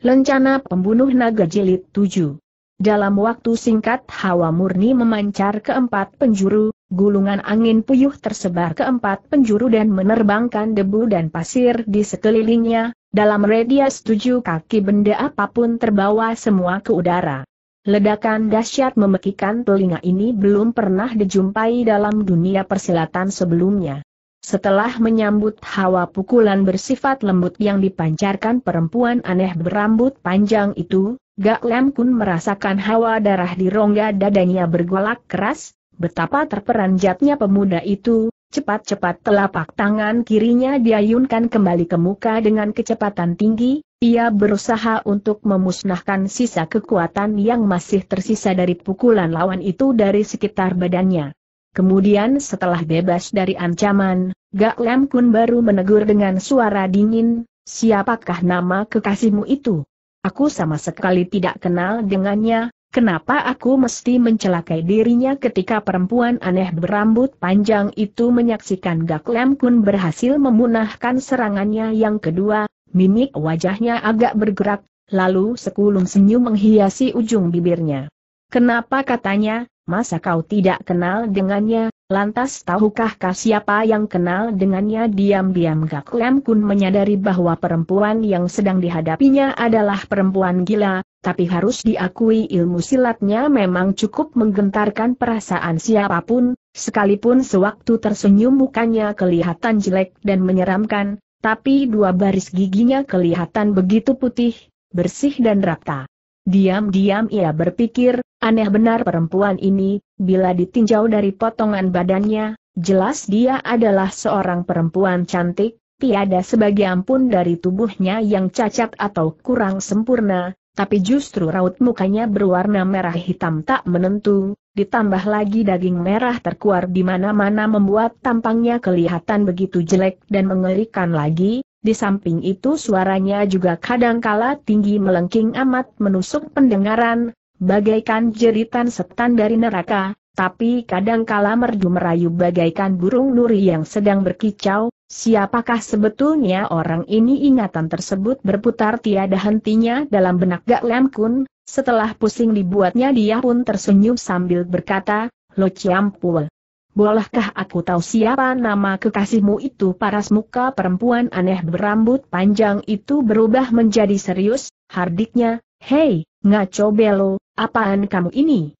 Lencana Pembunuh Naga Jilid 7 Dalam waktu singkat hawa murni memancar ke empat penjuru, gulungan angin puyuh tersebar ke empat penjuru dan menerbangkan debu dan pasir di sekelilingnya, dalam radius tujuh kaki benda apapun terbawa semua ke udara. Ledakan dahsyat memekikan telinga ini belum pernah dijumpai dalam dunia persilatan sebelumnya. Setelah menyambut hawa pukulan bersifat lembut yang dipancarkan perempuan aneh berambut panjang itu, Gak Lem Kun merasakan hawa darah di rongga dadanya bergolak keras, betapa terperanjatnya pemuda itu, cepat-cepat telapak tangan kirinya diayunkan kembali ke muka dengan kecepatan tinggi, ia berusaha untuk memusnahkan sisa kekuatan yang masih tersisa dari pukulan lawan itu dari sekitar badannya. Kemudian setelah bebas dari ancaman, Gak Lem Kun baru menegur dengan suara dingin, siapakah nama kekasihmu itu? Aku sama sekali tidak kenal dengannya, kenapa aku mesti mencelakai dirinya ketika perempuan aneh berambut panjang itu menyaksikan Gak Lem Kun berhasil memunahkan serangannya yang kedua, mimik wajahnya agak bergerak, lalu sekulung senyum menghiasi ujung bibirnya. Kenapa katanya, masa kau tidak kenal dengannya, lantas tahukah kah siapa yang kenal dengannya? Diam-diam Gak Lem Kun menyadari bahwa perempuan yang sedang dihadapinya adalah perempuan gila, tapi harus diakui ilmu silatnya memang cukup menggentarkan perasaan siapapun, sekalipun sewaktu tersenyum mukanya kelihatan jelek dan menyeramkan, tapi dua baris giginya kelihatan begitu putih, bersih dan rata. Diam-diam ia berpikir, Aneh benar perempuan ini, bila ditinjau dari potongan badannya, jelas dia adalah seorang perempuan cantik, tiada sebagian pun dari tubuhnya yang cacat atau kurang sempurna, tapi justru raut mukanya berwarna merah hitam tak menentu, ditambah lagi daging merah terkuar di mana-mana membuat tampangnya kelihatan begitu jelek dan mengerikan lagi, di samping itu suaranya juga kadangkala tinggi melengking amat menusuk pendengaran, bagaikan jeritan setan dari neraka, tapi kadang kadangkala merdu merayu bagaikan burung nuri yang sedang berkicau, siapakah sebetulnya orang ini ingatan tersebut berputar tiada hentinya dalam benak Gak Lam Kun, setelah pusing dibuatnya dia pun tersenyum sambil berkata, Lo Ciampul. Bolehkah aku tahu siapa nama kekasihmu itu paras muka perempuan aneh berambut panjang itu berubah menjadi serius, hardiknya, Hei, Ngaco Belo, apaan kamu ini?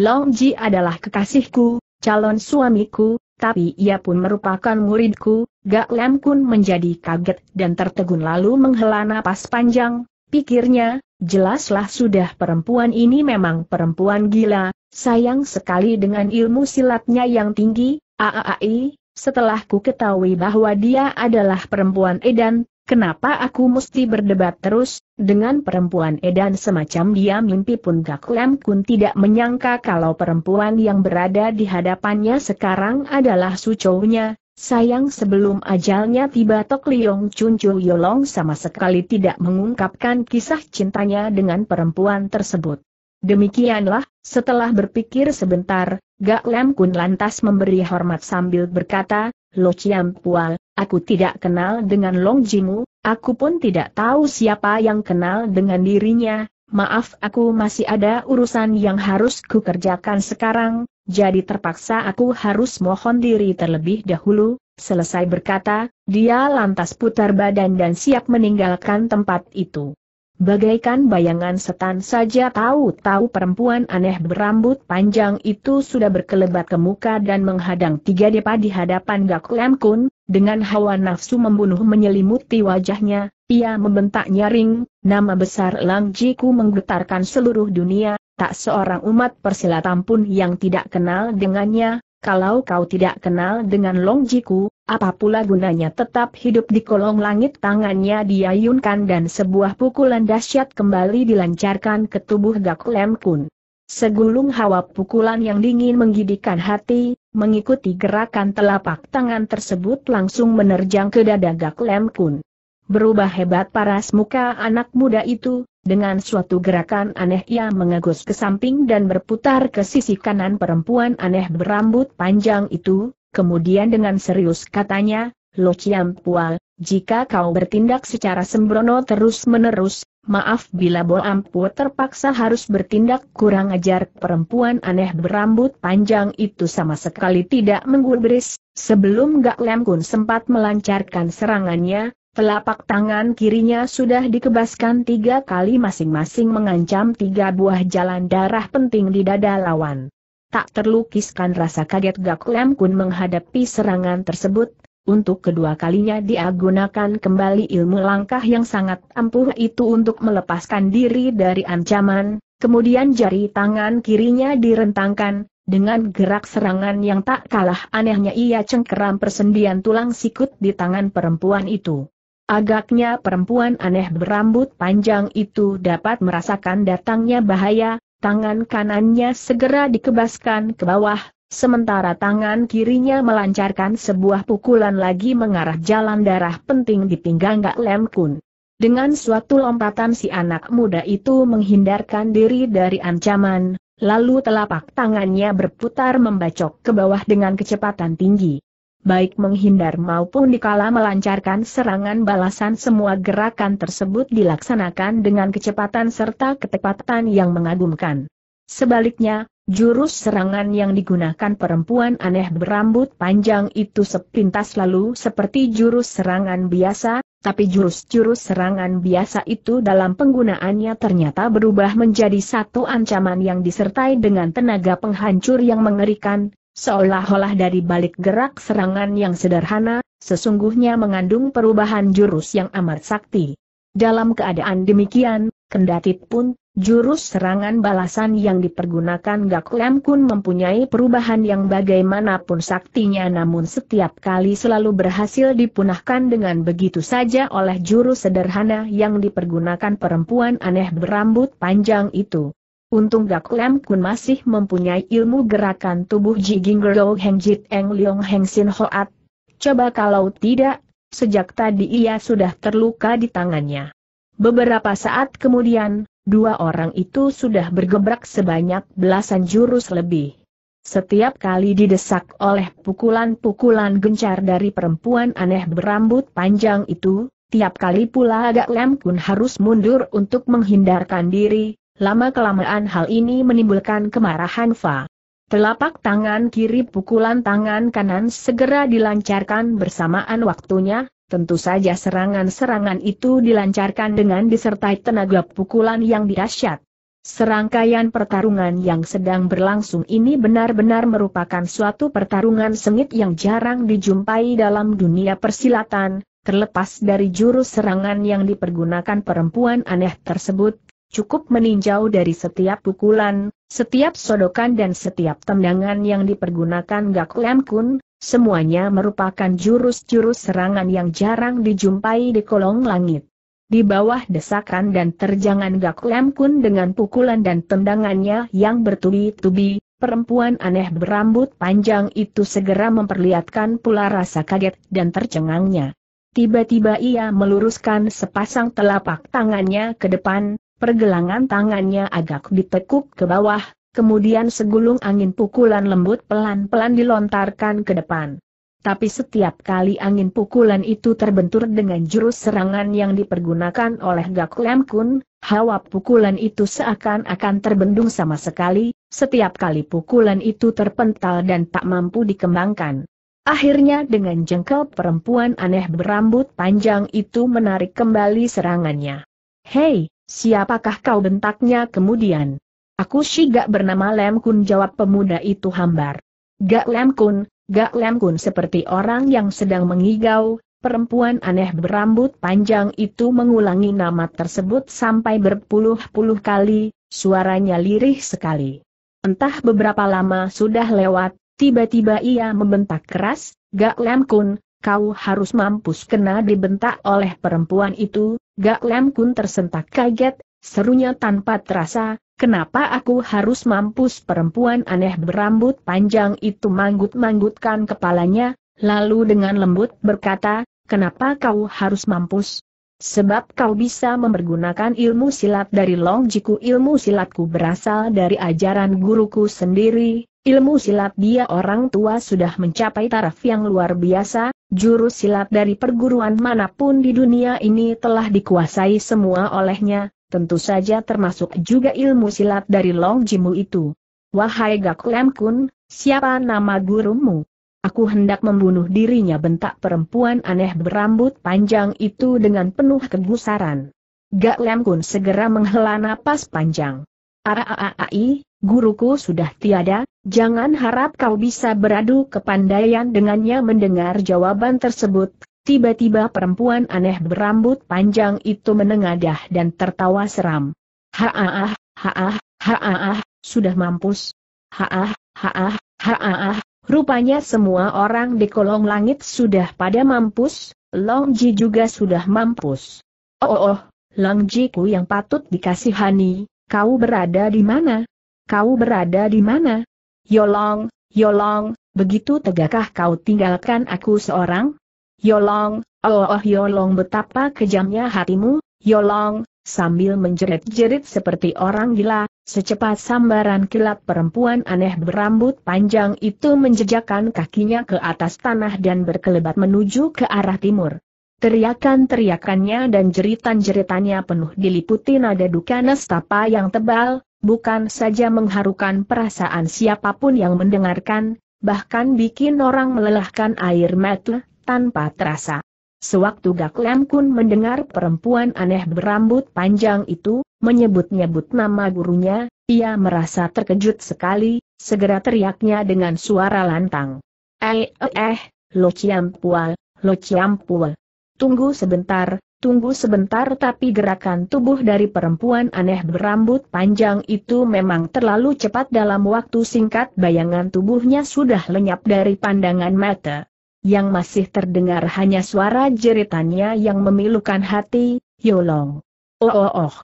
Long Ji adalah kekasihku, calon suamiku, tapi ia pun merupakan muridku, Gak Lam Kun menjadi kaget dan tertegun lalu menghela napas panjang, pikirnya, jelaslah sudah perempuan ini memang perempuan gila, sayang sekali dengan ilmu silatnya yang tinggi, aaai, setelah ku ketahui bahwa dia adalah perempuan edan, Kenapa aku mesti berdebat terus, dengan perempuan edan semacam dia mimpi pun Gak Lem Kun tidak menyangka kalau perempuan yang berada di hadapannya sekarang adalah sucownya, sayang sebelum ajalnya tiba Tok Liong Chun Chu Yolong sama sekali tidak mengungkapkan kisah cintanya dengan perempuan tersebut. Demikianlah, setelah berpikir sebentar, Gak Lem Kun lantas memberi hormat sambil berkata, Lo Chiam Pual, aku tidak kenal dengan Long Jimu, aku pun tidak tahu siapa yang kenal dengan dirinya, maaf aku masih ada urusan yang harus kukerjakan sekarang, jadi terpaksa aku harus mohon diri terlebih dahulu, selesai berkata, dia lantas putar badan dan siap meninggalkan tempat itu. Bagaikan bayangan setan saja tahu-tahu perempuan aneh berambut panjang itu sudah berkelebat ke muka dan menghadang tiga depa di hadapan Gak Lem Kun, dengan hawa nafsu membunuh menyelimuti wajahnya, ia membentak nyaring, nama besar Lang Jiku menggetarkan seluruh dunia, tak seorang umat persilatan pun yang tidak kenal dengannya, kalau kau tidak kenal dengan Long Jiku, apa pula gunanya tetap hidup di kolong langit tangannya diayunkan dan sebuah pukulan dahsyat kembali dilancarkan ke tubuh gaklem Kun. Segulung hawa pukulan yang dingin menggidikan hati, mengikuti gerakan telapak tangan tersebut langsung menerjang ke dada gaklem Kun. Berubah hebat paras muka anak muda itu, dengan suatu gerakan aneh ia mengagus ke samping dan berputar ke sisi kanan perempuan aneh berambut panjang itu, Kemudian dengan serius katanya, Lo Chiam Pual, jika kau bertindak secara sembrono terus-menerus, maaf bila Bo Pua terpaksa harus bertindak kurang ajar perempuan aneh berambut panjang itu sama sekali tidak menggubris, sebelum Gak Lem Kun sempat melancarkan serangannya, telapak tangan kirinya sudah dikebaskan tiga kali masing-masing mengancam tiga buah jalan darah penting di dada lawan. Tak terlukiskan rasa kaget Gak Lem Kun menghadapi serangan tersebut, untuk kedua kalinya dia gunakan kembali ilmu langkah yang sangat ampuh itu untuk melepaskan diri dari ancaman, kemudian jari tangan kirinya direntangkan, dengan gerak serangan yang tak kalah anehnya ia cengkeram persendian tulang sikut di tangan perempuan itu. Agaknya perempuan aneh berambut panjang itu dapat merasakan datangnya bahaya, tangan kanannya segera dikebaskan ke bawah, sementara tangan kirinya melancarkan sebuah pukulan lagi mengarah jalan darah penting di pinggang Gak Lem Kun. Dengan suatu lompatan si anak muda itu menghindarkan diri dari ancaman, lalu telapak tangannya berputar membacok ke bawah dengan kecepatan tinggi baik menghindar maupun dikala melancarkan serangan balasan semua gerakan tersebut dilaksanakan dengan kecepatan serta ketepatan yang mengagumkan. Sebaliknya, jurus serangan yang digunakan perempuan aneh berambut panjang itu sepintas lalu seperti jurus serangan biasa, tapi jurus-jurus serangan biasa itu dalam penggunaannya ternyata berubah menjadi satu ancaman yang disertai dengan tenaga penghancur yang mengerikan, Seolah-olah dari balik gerak serangan yang sederhana, sesungguhnya mengandung perubahan jurus yang amat sakti. Dalam keadaan demikian, kendati pun, jurus serangan balasan yang dipergunakan Gak Lem Kun mempunyai perubahan yang bagaimanapun saktinya namun setiap kali selalu berhasil dipunahkan dengan begitu saja oleh jurus sederhana yang dipergunakan perempuan aneh berambut panjang itu. Untung Gak Lam Kun masih mempunyai ilmu gerakan tubuh Ji Gingero Heng Jit Eng Leong Heng Sin Hoat. Coba kalau tidak, sejak tadi ia sudah terluka di tangannya. Beberapa saat kemudian, dua orang itu sudah bergebrak sebanyak belasan jurus lebih. Setiap kali didesak oleh pukulan-pukulan gencar dari perempuan aneh berambut panjang itu, tiap kali pula gak Lem Kun harus mundur untuk menghindarkan diri, Lama-kelamaan hal ini menimbulkan kemarahan Fa. Telapak tangan kiri pukulan tangan kanan segera dilancarkan bersamaan waktunya, tentu saja serangan-serangan itu dilancarkan dengan disertai tenaga pukulan yang dahsyat. Serangkaian pertarungan yang sedang berlangsung ini benar-benar merupakan suatu pertarungan sengit yang jarang dijumpai dalam dunia persilatan, terlepas dari jurus serangan yang dipergunakan perempuan aneh tersebut, cukup meninjau dari setiap pukulan, setiap sodokan dan setiap tendangan yang dipergunakan Gak Lem Kun, semuanya merupakan jurus-jurus serangan yang jarang dijumpai di kolong langit. Di bawah desakan dan terjangan Gak Lem Kun dengan pukulan dan tendangannya yang bertubi-tubi, perempuan aneh berambut panjang itu segera memperlihatkan pula rasa kaget dan tercengangnya. Tiba-tiba ia meluruskan sepasang telapak tangannya ke depan, pergelangan tangannya agak ditekuk ke bawah, kemudian segulung angin pukulan lembut pelan-pelan dilontarkan ke depan. Tapi setiap kali angin pukulan itu terbentur dengan jurus serangan yang dipergunakan oleh Gak Lem Kun, hawa pukulan itu seakan-akan terbendung sama sekali, setiap kali pukulan itu terpental dan tak mampu dikembangkan. Akhirnya dengan jengkel perempuan aneh berambut panjang itu menarik kembali serangannya. Hei, Siapakah kau bentaknya kemudian? Aku si gak bernama Lem Kun jawab pemuda itu hambar. Gak Lem Kun, gak Lem Kun seperti orang yang sedang mengigau, perempuan aneh berambut panjang itu mengulangi nama tersebut sampai berpuluh-puluh kali, suaranya lirih sekali. Entah beberapa lama sudah lewat, tiba-tiba ia membentak keras, Gak Lem Kun, kau harus mampus kena dibentak oleh perempuan itu, Gak Lem Kun tersentak kaget, serunya tanpa terasa, kenapa aku harus mampus perempuan aneh berambut panjang itu manggut-manggutkan kepalanya, lalu dengan lembut berkata, kenapa kau harus mampus? Sebab kau bisa mempergunakan ilmu silat dari Long Jiku ilmu silatku berasal dari ajaran guruku sendiri, ilmu silat dia orang tua sudah mencapai taraf yang luar biasa, Jurus silat dari perguruan manapun di dunia ini telah dikuasai semua olehnya, tentu saja termasuk juga ilmu silat dari Long Jimu itu. Wahai Gakulam Kun, siapa nama gurumu? Aku hendak membunuh dirinya bentak perempuan aneh berambut panjang itu dengan penuh kegusaran. Gaklem Kun segera menghela napas panjang. Araai, guruku sudah tiada, Jangan harap kau bisa beradu kepandaian dengannya mendengar jawaban tersebut. Tiba-tiba perempuan aneh berambut panjang itu menengadah dan tertawa seram. Haah, haah, haah, sudah mampus. Haah, haah, haah, rupanya semua orang di kolong langit sudah pada mampus, Longji juga sudah mampus. Oh, oh, oh Longjiku yang patut dikasihani, kau berada di mana? Kau berada di mana? Yolong, Yolong, begitu tegakah kau tinggalkan aku seorang? Yolong, oh oh Yolong betapa kejamnya hatimu, Yolong, sambil menjerit-jerit seperti orang gila, secepat sambaran kilat perempuan aneh berambut panjang itu menjejakkan kakinya ke atas tanah dan berkelebat menuju ke arah timur. Teriakan-teriakannya dan jeritan-jeritannya penuh diliputi nada duka nestapa yang tebal, bukan saja mengharukan perasaan siapapun yang mendengarkan, bahkan bikin orang melelahkan air mata, tanpa terasa. Sewaktu Gak Lam Kun mendengar perempuan aneh berambut panjang itu, menyebut-nyebut nama gurunya, ia merasa terkejut sekali, segera teriaknya dengan suara lantang. Eh, eh, eh, Lo Ciampual, Lo Ciampual. Tunggu sebentar, Tunggu sebentar tapi gerakan tubuh dari perempuan aneh berambut panjang itu memang terlalu cepat dalam waktu singkat bayangan tubuhnya sudah lenyap dari pandangan mata. Yang masih terdengar hanya suara jeritannya yang memilukan hati, Yolong. Oh oh oh.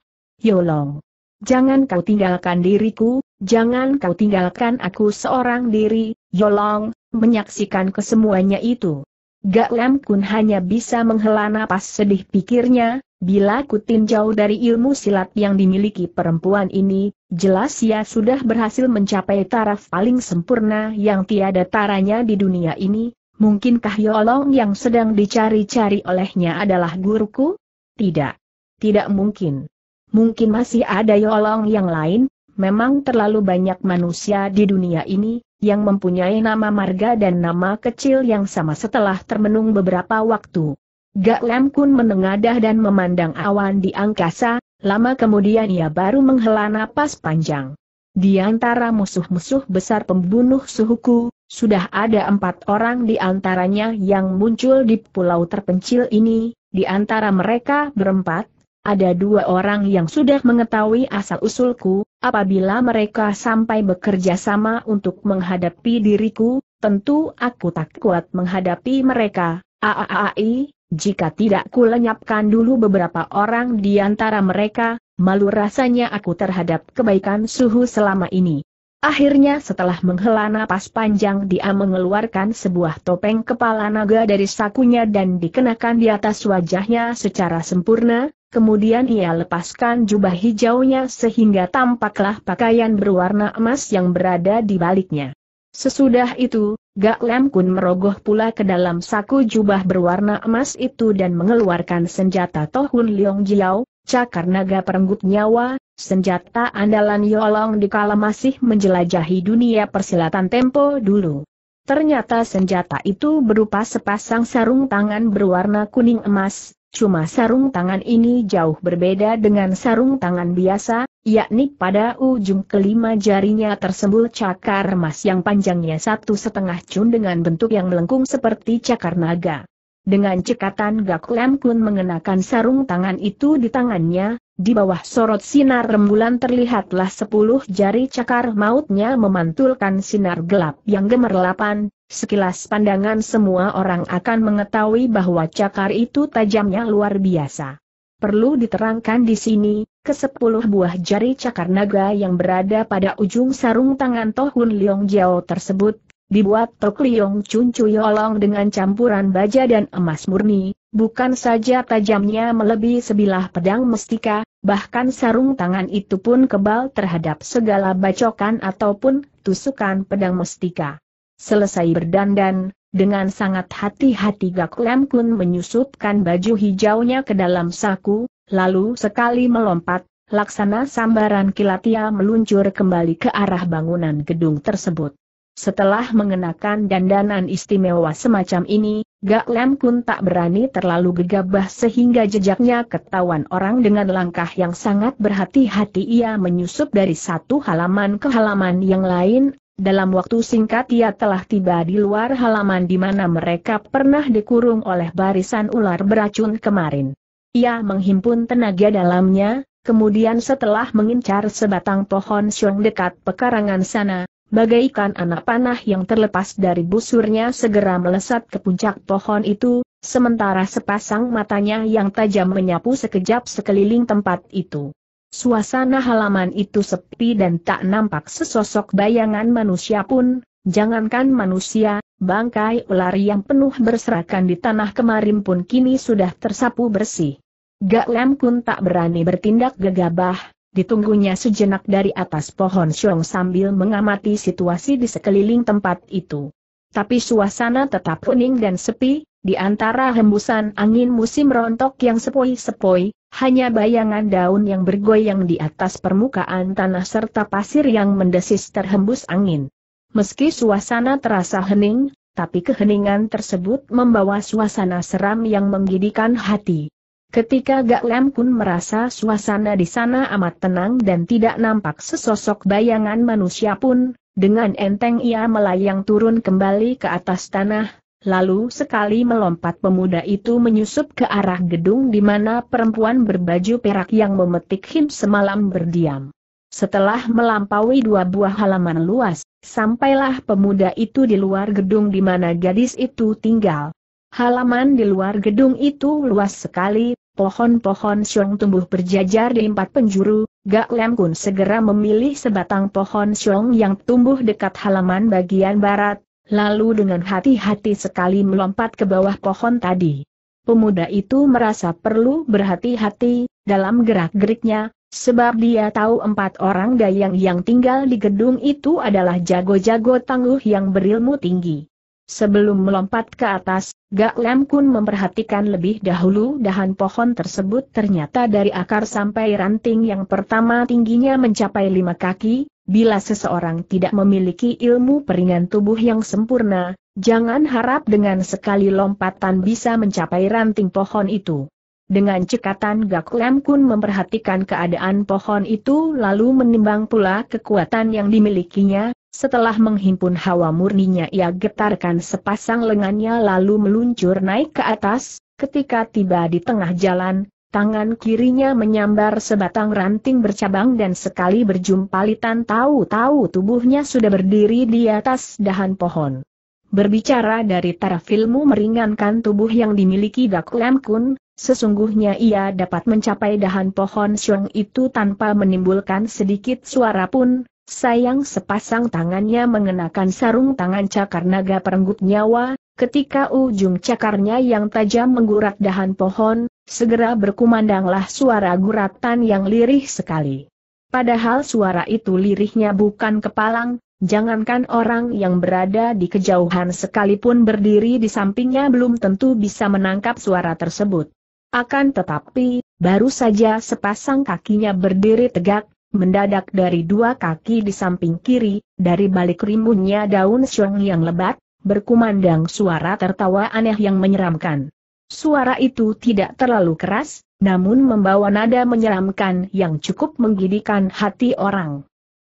Yolong. Jangan kau tinggalkan diriku, jangan kau tinggalkan aku seorang diri, Yolong, menyaksikan kesemuanya itu. Gak Lam Kun hanya bisa menghela napas sedih pikirnya, bila ku tinjau dari ilmu silat yang dimiliki perempuan ini, jelas ia sudah berhasil mencapai taraf paling sempurna yang tiada taranya di dunia ini, mungkinkah Yolong yang sedang dicari-cari olehnya adalah guruku? Tidak. Tidak mungkin. Mungkin masih ada Yolong yang lain, memang terlalu banyak manusia di dunia ini, yang mempunyai nama marga dan nama kecil yang sama setelah termenung beberapa waktu. Gak Lem Kun menengadah dan memandang awan di angkasa, lama kemudian ia baru menghela napas panjang. Di antara musuh-musuh besar pembunuh suhuku, sudah ada empat orang di antaranya yang muncul di pulau terpencil ini, di antara mereka berempat, ada dua orang yang sudah mengetahui asal-usulku, apabila mereka sampai bekerja sama untuk menghadapi diriku, tentu aku tak kuat menghadapi mereka, aaai, jika tidak kulenyapkan dulu beberapa orang di antara mereka, malu rasanya aku terhadap kebaikan suhu selama ini. Akhirnya setelah menghela napas panjang dia mengeluarkan sebuah topeng kepala naga dari sakunya dan dikenakan di atas wajahnya secara sempurna, Kemudian ia lepaskan jubah hijaunya sehingga tampaklah pakaian berwarna emas yang berada di baliknya. Sesudah itu, Gak Lem Kun merogoh pula ke dalam saku jubah berwarna emas itu dan mengeluarkan senjata Tohun Liong Jiao, cakar naga perenggut nyawa, senjata andalan Yolong di kala masih menjelajahi dunia persilatan tempo dulu. Ternyata senjata itu berupa sepasang sarung tangan berwarna kuning emas, Cuma sarung tangan ini jauh berbeda dengan sarung tangan biasa, yakni pada ujung kelima jarinya tersembul cakar emas yang panjangnya satu setengah cun dengan bentuk yang melengkung seperti cakar naga. Dengan cekatan Gak Lem Kun mengenakan sarung tangan itu di tangannya, di bawah sorot sinar rembulan terlihatlah sepuluh jari cakar mautnya memantulkan sinar gelap yang gemerlapan, Sekilas pandangan semua orang akan mengetahui bahwa cakar itu tajamnya luar biasa. Perlu diterangkan di sini, kesepuluh buah jari cakar naga yang berada pada ujung sarung tangan Tohun Liong Jiao tersebut, dibuat Tok Liong Chun Chuyolong dengan campuran baja dan emas murni, bukan saja tajamnya melebihi sebilah pedang mestika, bahkan sarung tangan itu pun kebal terhadap segala bacokan ataupun tusukan pedang mestika. Selesai berdandan, dengan sangat hati-hati Gak Lem Kun menyusupkan baju hijaunya ke dalam saku, lalu sekali melompat, laksana sambaran kilat ia meluncur kembali ke arah bangunan gedung tersebut. Setelah mengenakan dandanan istimewa semacam ini, Gak Lem Kun tak berani terlalu gegabah sehingga jejaknya ketahuan orang dengan langkah yang sangat berhati-hati ia menyusup dari satu halaman ke halaman yang lain, dalam waktu singkat ia telah tiba di luar halaman di mana mereka pernah dikurung oleh barisan ular beracun kemarin. Ia menghimpun tenaga dalamnya, kemudian setelah mengincar sebatang pohon siung dekat pekarangan sana, bagaikan anak panah yang terlepas dari busurnya segera melesat ke puncak pohon itu, sementara sepasang matanya yang tajam menyapu sekejap sekeliling tempat itu. Suasana halaman itu sepi dan tak nampak sesosok bayangan manusia pun, jangankan manusia, bangkai ular yang penuh berserakan di tanah kemarin pun kini sudah tersapu bersih. Gak Lem Kun tak berani bertindak gegabah, ditunggunya sejenak dari atas pohon siong sambil mengamati situasi di sekeliling tempat itu. Tapi suasana tetap kuning dan sepi, di antara hembusan angin musim rontok yang sepoi-sepoi, hanya bayangan daun yang bergoyang di atas permukaan tanah serta pasir yang mendesis terhembus angin. Meski suasana terasa hening, tapi keheningan tersebut membawa suasana seram yang menggidikan hati. Ketika Gak Lem Kun merasa suasana di sana amat tenang dan tidak nampak sesosok bayangan manusia pun, dengan enteng ia melayang turun kembali ke atas tanah, Lalu sekali melompat pemuda itu menyusup ke arah gedung di mana perempuan berbaju perak yang memetik him semalam berdiam. Setelah melampaui dua buah halaman luas, sampailah pemuda itu di luar gedung di mana gadis itu tinggal. Halaman di luar gedung itu luas sekali, pohon-pohon siung tumbuh berjajar di empat penjuru, Gak Lem Kun segera memilih sebatang pohon siung yang tumbuh dekat halaman bagian barat, lalu dengan hati-hati sekali melompat ke bawah pohon tadi. Pemuda itu merasa perlu berhati-hati dalam gerak-geriknya, sebab dia tahu empat orang dayang yang tinggal di gedung itu adalah jago-jago tangguh yang berilmu tinggi. Sebelum melompat ke atas, Gak Lem Kun memperhatikan lebih dahulu dahan pohon tersebut ternyata dari akar sampai ranting yang pertama tingginya mencapai lima kaki, Bila seseorang tidak memiliki ilmu peringan tubuh yang sempurna, jangan harap dengan sekali lompatan bisa mencapai ranting pohon itu. Dengan cekatan Gak Kun memperhatikan keadaan pohon itu lalu menimbang pula kekuatan yang dimilikinya, setelah menghimpun hawa murninya ia getarkan sepasang lengannya lalu meluncur naik ke atas, ketika tiba di tengah jalan, Tangan kirinya menyambar sebatang ranting bercabang dan sekali berjumpa litan tahu-tahu tubuhnya sudah berdiri di atas dahan pohon. Berbicara dari taraf ilmu meringankan tubuh yang dimiliki Gak Lam Kun, sesungguhnya ia dapat mencapai dahan pohon siung itu tanpa menimbulkan sedikit suara pun, sayang sepasang tangannya mengenakan sarung tangan cakar naga perenggut nyawa, Ketika ujung cakarnya yang tajam menggurat dahan pohon, segera berkumandanglah suara guratan yang lirih sekali. Padahal suara itu lirihnya bukan kepalang, jangankan orang yang berada di kejauhan sekalipun berdiri di sampingnya belum tentu bisa menangkap suara tersebut. Akan tetapi, baru saja sepasang kakinya berdiri tegak, mendadak dari dua kaki di samping kiri, dari balik rimbunnya daun syong yang lebat, berkumandang suara tertawa aneh yang menyeramkan. Suara itu tidak terlalu keras, namun membawa nada menyeramkan yang cukup menggidikan hati orang.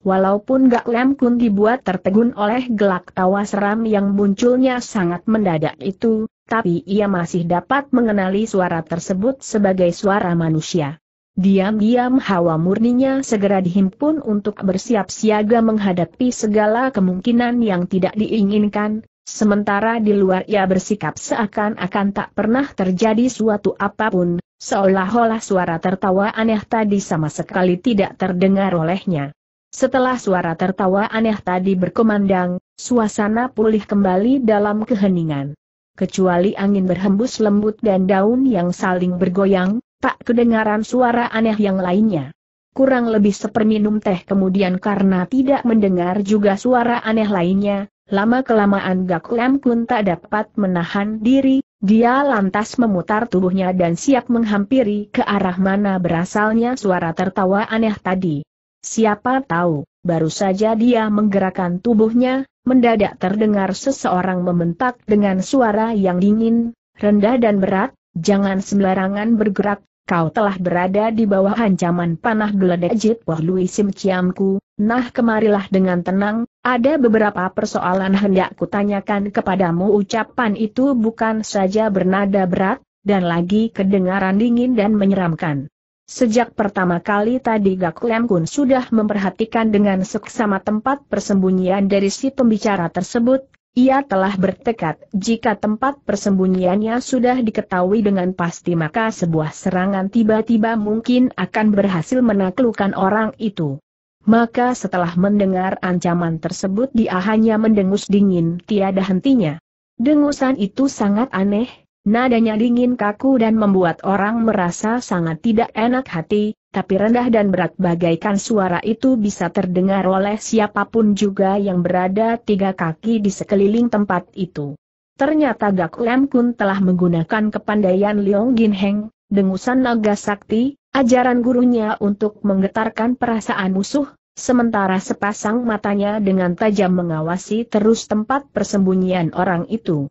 Walaupun Gak Lem Kun dibuat tertegun oleh gelak tawa seram yang munculnya sangat mendadak itu, tapi ia masih dapat mengenali suara tersebut sebagai suara manusia. Diam-diam hawa murninya segera dihimpun untuk bersiap siaga menghadapi segala kemungkinan yang tidak diinginkan, Sementara di luar ia bersikap seakan-akan tak pernah terjadi suatu apapun, seolah-olah suara tertawa aneh tadi sama sekali tidak terdengar olehnya. Setelah suara tertawa aneh tadi berkumandang, suasana pulih kembali dalam keheningan. Kecuali angin berhembus lembut dan daun yang saling bergoyang, tak kedengaran suara aneh yang lainnya. Kurang lebih seperminum teh kemudian karena tidak mendengar juga suara aneh lainnya, Lama-kelamaan Gak Lem pun tak dapat menahan diri, dia lantas memutar tubuhnya dan siap menghampiri ke arah mana berasalnya suara tertawa aneh tadi. Siapa tahu, baru saja dia menggerakkan tubuhnya, mendadak terdengar seseorang membentak dengan suara yang dingin, rendah dan berat, jangan sembarangan bergerak, kau telah berada di bawah ancaman panah geledek Jit Wah Lui Sim Ciamku, nah kemarilah dengan tenang, ada beberapa persoalan hendak kutanyakan kepadamu ucapan itu bukan saja bernada berat, dan lagi kedengaran dingin dan menyeramkan. Sejak pertama kali tadi Gak Lem Kun sudah memperhatikan dengan seksama tempat persembunyian dari si pembicara tersebut, ia telah bertekad jika tempat persembunyiannya sudah diketahui dengan pasti maka sebuah serangan tiba-tiba mungkin akan berhasil menaklukkan orang itu. Maka setelah mendengar ancaman tersebut dia hanya mendengus dingin tiada hentinya. Dengusan itu sangat aneh, nadanya dingin kaku dan membuat orang merasa sangat tidak enak hati, tapi rendah dan berat bagaikan suara itu bisa terdengar oleh siapapun juga yang berada tiga kaki di sekeliling tempat itu. Ternyata Gak Lem Kun telah menggunakan kepandaian Leong Gin Heng, dengusan naga sakti, ajaran gurunya untuk menggetarkan perasaan musuh, sementara sepasang matanya dengan tajam mengawasi terus tempat persembunyian orang itu.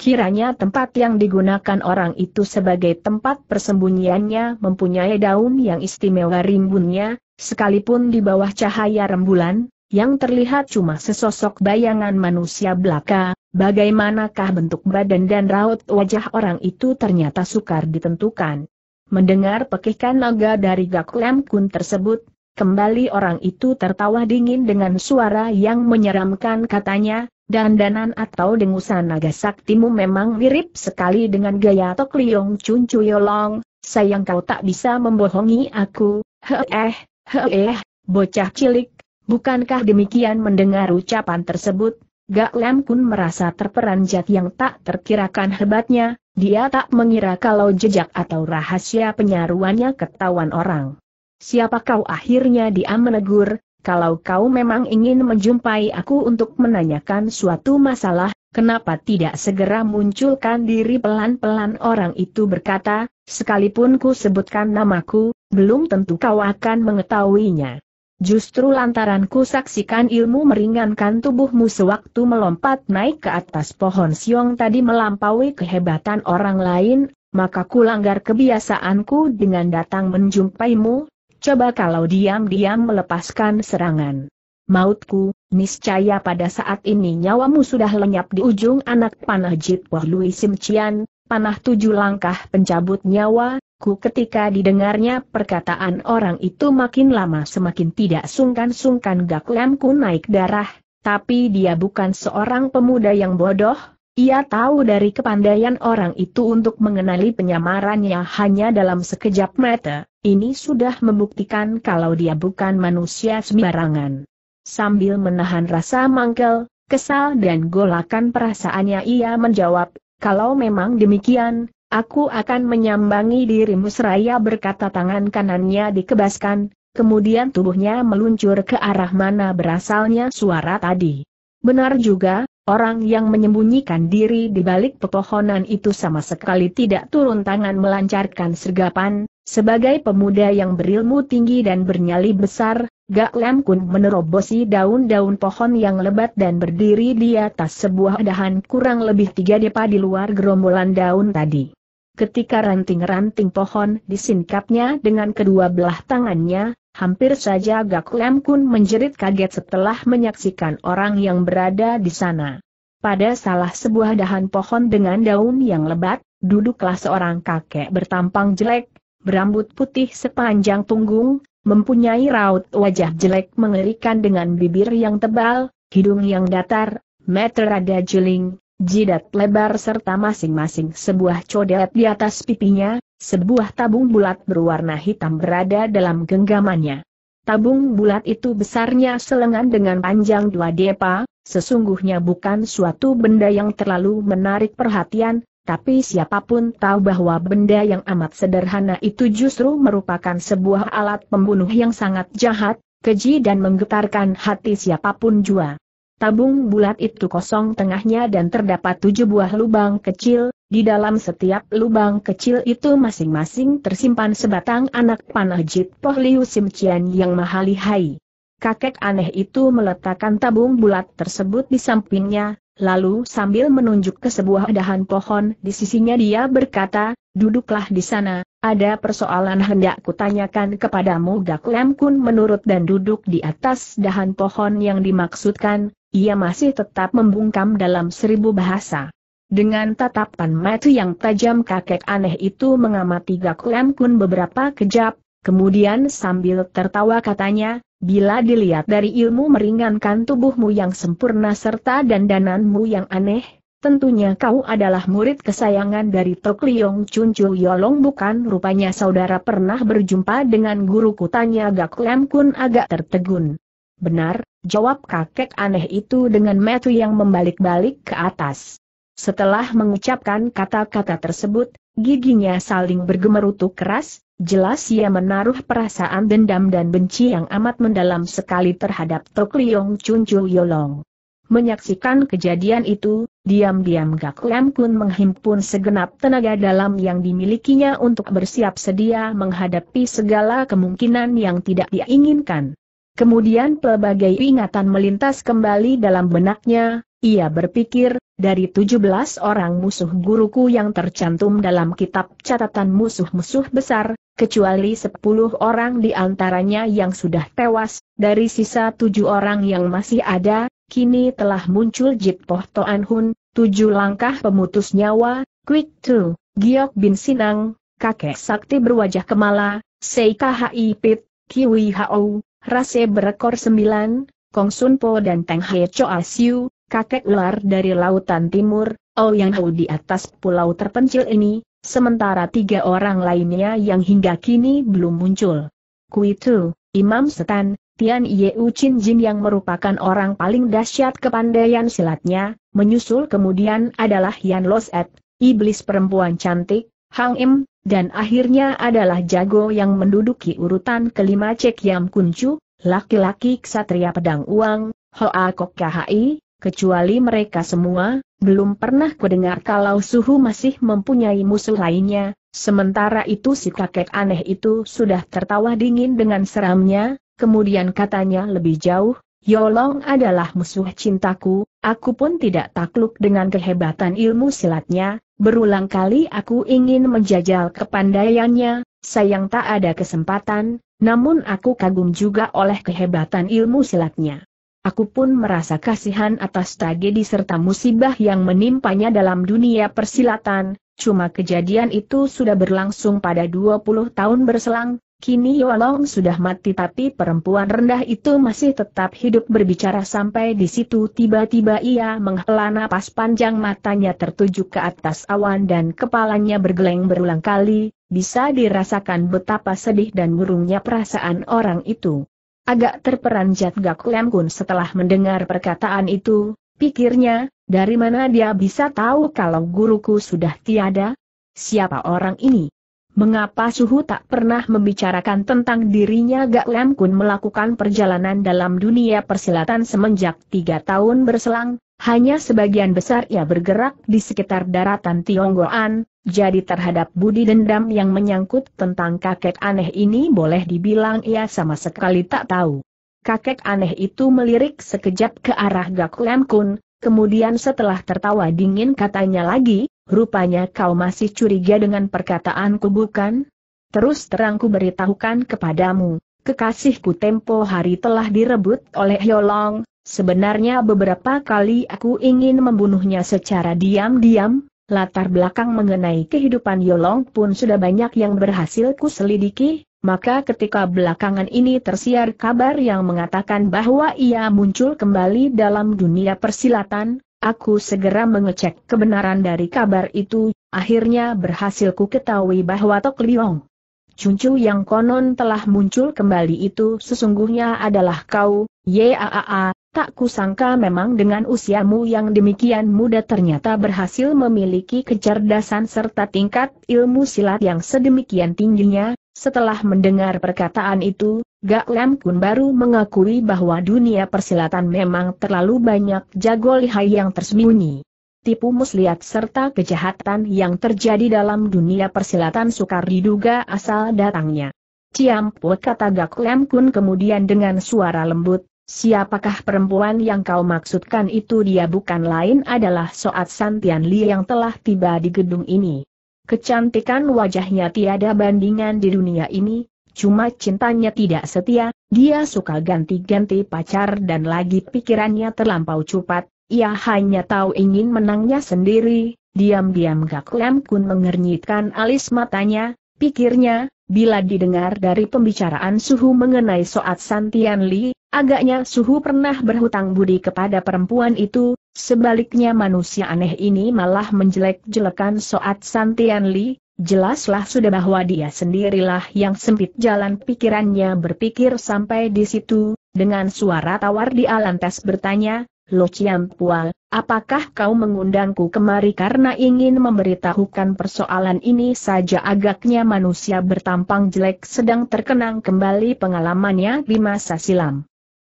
Kiranya tempat yang digunakan orang itu sebagai tempat persembunyiannya mempunyai daun yang istimewa rimbunnya, sekalipun di bawah cahaya rembulan, yang terlihat cuma sesosok bayangan manusia belaka, bagaimanakah bentuk badan dan raut wajah orang itu ternyata sukar ditentukan. Mendengar pekikan naga dari gaklem Kun tersebut, kembali orang itu tertawa dingin dengan suara yang menyeramkan katanya, dandanan atau dengusan naga saktimu memang mirip sekali dengan gaya Tok Liong Chun Chuyolong, sayang kau tak bisa membohongi aku, heeh, heeh, bocah cilik, bukankah demikian mendengar ucapan tersebut, Gak Lam pun merasa terperanjat yang tak terkirakan hebatnya, dia tak mengira kalau jejak atau rahasia penyaruannya ketahuan orang. Siapa kau akhirnya dia menegur, kalau kau memang ingin menjumpai aku untuk menanyakan suatu masalah, kenapa tidak segera munculkan diri pelan-pelan orang itu berkata, sekalipun ku sebutkan namaku, belum tentu kau akan mengetahuinya. Justru lantaran ku saksikan ilmu meringankan tubuhmu sewaktu melompat naik ke atas pohon siong tadi melampaui kehebatan orang lain, maka ku langgar kebiasaanku dengan datang menjumpaimu, coba kalau diam-diam melepaskan serangan. Mautku, niscaya pada saat ini nyawamu sudah lenyap di ujung anak panah Jitwah Lui Simcian, panah tujuh langkah pencabut nyawa, Ku ketika didengarnya perkataan orang itu makin lama semakin tidak sungkan-sungkan Gak lemku naik darah, tapi dia bukan seorang pemuda yang bodoh, ia tahu dari kepandaian orang itu untuk mengenali penyamarannya hanya dalam sekejap mata, ini sudah membuktikan kalau dia bukan manusia sembarangan. Sambil menahan rasa mangkel, kesal dan golakan perasaannya ia menjawab, kalau memang demikian, Aku akan menyambangi dirimu seraya berkata tangan kanannya dikebaskan, kemudian tubuhnya meluncur ke arah mana berasalnya suara tadi. Benar juga, orang yang menyembunyikan diri di balik pepohonan itu sama sekali tidak turun tangan melancarkan sergapan, sebagai pemuda yang berilmu tinggi dan bernyali besar, Gak Lam Kun menerobosi daun-daun pohon yang lebat dan berdiri di atas sebuah dahan kurang lebih tiga depa di luar gerombolan daun tadi. Ketika ranting-ranting pohon disingkapnya dengan kedua belah tangannya, hampir saja Gak Lem Kun menjerit kaget setelah menyaksikan orang yang berada di sana. Pada salah sebuah dahan pohon dengan daun yang lebat, duduklah seorang kakek bertampang jelek, berambut putih sepanjang punggung, mempunyai raut wajah jelek mengerikan dengan bibir yang tebal, hidung yang datar, meter rada juling, jidat lebar serta masing-masing sebuah codet di atas pipinya, sebuah tabung bulat berwarna hitam berada dalam genggamannya. Tabung bulat itu besarnya selengan dengan panjang dua depa, sesungguhnya bukan suatu benda yang terlalu menarik perhatian, tapi siapapun tahu bahwa benda yang amat sederhana itu justru merupakan sebuah alat pembunuh yang sangat jahat, keji dan menggetarkan hati siapapun jua. Tabung bulat itu kosong tengahnya dan terdapat tujuh buah lubang kecil, di dalam setiap lubang kecil itu masing-masing tersimpan sebatang anak panah Jit Poh Liu Sim yang mahalihai. Kakek aneh itu meletakkan tabung bulat tersebut di sampingnya, lalu sambil menunjuk ke sebuah dahan pohon di sisinya dia berkata, duduklah di sana, ada persoalan hendak kutanyakan kepadamu Gak Lem Kun menurut dan duduk di atas dahan pohon yang dimaksudkan, ia masih tetap membungkam dalam seribu bahasa. Dengan tatapan mata yang tajam kakek aneh itu mengamati Gakuan Kun beberapa kejap, kemudian sambil tertawa katanya, bila dilihat dari ilmu meringankan tubuhmu yang sempurna serta dandananmu yang aneh, Tentunya kau adalah murid kesayangan dari Tok Liong Chun Chu Yolong bukan rupanya saudara pernah berjumpa dengan guruku tanya Gak Lem Kun agak tertegun. Benar, jawab kakek aneh itu dengan metu yang membalik-balik ke atas. Setelah mengucapkan kata-kata tersebut, giginya saling bergemerutu keras, jelas ia menaruh perasaan dendam dan benci yang amat mendalam sekali terhadap Tok Liong Chun Chu Yolong. Menyaksikan kejadian itu, diam-diam Gak Lem Kun menghimpun segenap tenaga dalam yang dimilikinya untuk bersiap sedia menghadapi segala kemungkinan yang tidak diinginkan. Kemudian pelbagai ingatan melintas kembali dalam benaknya, ia berpikir, dari 17 orang musuh guruku yang tercantum dalam kitab catatan musuh-musuh besar, kecuali 10 orang di antaranya yang sudah tewas, dari sisa 7 orang yang masih ada, kini telah muncul Jit Poh Toan Hun, 7 langkah pemutus nyawa, Quick Tu, Giok Bin Sinang, kakek sakti berwajah kemala, Seika Hai Pit, Kiwi Hao, Rase berekor sembilan, Kong Sun Po dan Teng He Cho Asiu, ah kakek ular dari lautan timur, Oh Yang Hou di atas pulau terpencil ini, sementara tiga orang lainnya yang hingga kini belum muncul. Kui Tu, Imam Setan, Tian Yeu Chin Jin yang merupakan orang paling dahsyat kepandaian silatnya, menyusul kemudian adalah Yan Los iblis perempuan cantik, Hang Im, dan akhirnya adalah jago yang menduduki urutan kelima Cek Yam Kuncu, laki-laki ksatria pedang uang, Hoa Kok Kahai, kecuali mereka semua, belum pernah kudengar kalau Suhu masih mempunyai musuh lainnya, sementara itu si kakek aneh itu sudah tertawa dingin dengan seramnya, kemudian katanya lebih jauh, Yolong adalah musuh cintaku, aku pun tidak takluk dengan kehebatan ilmu silatnya, berulang kali aku ingin menjajal kepandaiannya, sayang tak ada kesempatan, namun aku kagum juga oleh kehebatan ilmu silatnya. Aku pun merasa kasihan atas tragedi serta musibah yang menimpanya dalam dunia persilatan, cuma kejadian itu sudah berlangsung pada 20 tahun berselang, Kini Yolong sudah mati tapi perempuan rendah itu masih tetap hidup berbicara sampai di situ tiba-tiba ia menghela napas panjang matanya tertuju ke atas awan dan kepalanya bergeleng berulang kali, bisa dirasakan betapa sedih dan murungnya perasaan orang itu. Agak terperanjat Gak Lem setelah mendengar perkataan itu, pikirnya, dari mana dia bisa tahu kalau guruku sudah tiada? Siapa orang ini? Mengapa Suhu tak pernah membicarakan tentang dirinya Gak Lam Kun melakukan perjalanan dalam dunia persilatan semenjak tiga tahun berselang, hanya sebagian besar ia bergerak di sekitar daratan Tionggoan, jadi terhadap budi dendam yang menyangkut tentang kakek aneh ini boleh dibilang ia sama sekali tak tahu. Kakek aneh itu melirik sekejap ke arah Gak Lam Kun, kemudian setelah tertawa dingin katanya lagi, Rupanya kau masih curiga dengan perkataanku bukan? Terus terangku beritahukan kepadamu, kekasihku tempo hari telah direbut oleh Yolong, sebenarnya beberapa kali aku ingin membunuhnya secara diam-diam, latar belakang mengenai kehidupan Yolong pun sudah banyak yang berhasil kuselidiki, maka ketika belakangan ini tersiar kabar yang mengatakan bahwa ia muncul kembali dalam dunia persilatan, Aku segera mengecek kebenaran dari kabar itu, akhirnya berhasil ku ketahui bahwa Tok Liong. Cuncu yang konon telah muncul kembali itu sesungguhnya adalah kau, Yaaa, tak kusangka memang dengan usiamu yang demikian muda ternyata berhasil memiliki kecerdasan serta tingkat ilmu silat yang sedemikian tingginya, setelah mendengar perkataan itu, Gak Lam Kun baru mengakui bahwa dunia persilatan memang terlalu banyak jago lihai yang tersembunyi. Tipu muslihat serta kejahatan yang terjadi dalam dunia persilatan sukar diduga asal datangnya. Ciampul kata Gak Lam Kun kemudian dengan suara lembut, siapakah perempuan yang kau maksudkan itu dia bukan lain adalah Soat Santian Li yang telah tiba di gedung ini. Kecantikan wajahnya tiada bandingan di dunia ini, cuma cintanya tidak setia, dia suka ganti-ganti pacar dan lagi pikirannya terlampau cepat, ia hanya tahu ingin menangnya sendiri, diam-diam Gak Lem Kun mengernyitkan alis matanya, pikirnya, bila didengar dari pembicaraan Suhu mengenai Soat Santian Li, agaknya Suhu pernah berhutang budi kepada perempuan itu, Sebaliknya manusia aneh ini malah menjelek-jelekan Soat Santian Li, jelaslah sudah bahwa dia sendirilah yang sempit jalan pikirannya berpikir sampai di situ, dengan suara tawar di lantas bertanya, Lo Chiam Pual, apakah kau mengundangku kemari karena ingin memberitahukan persoalan ini saja agaknya manusia bertampang jelek sedang terkenang kembali pengalamannya di masa silam.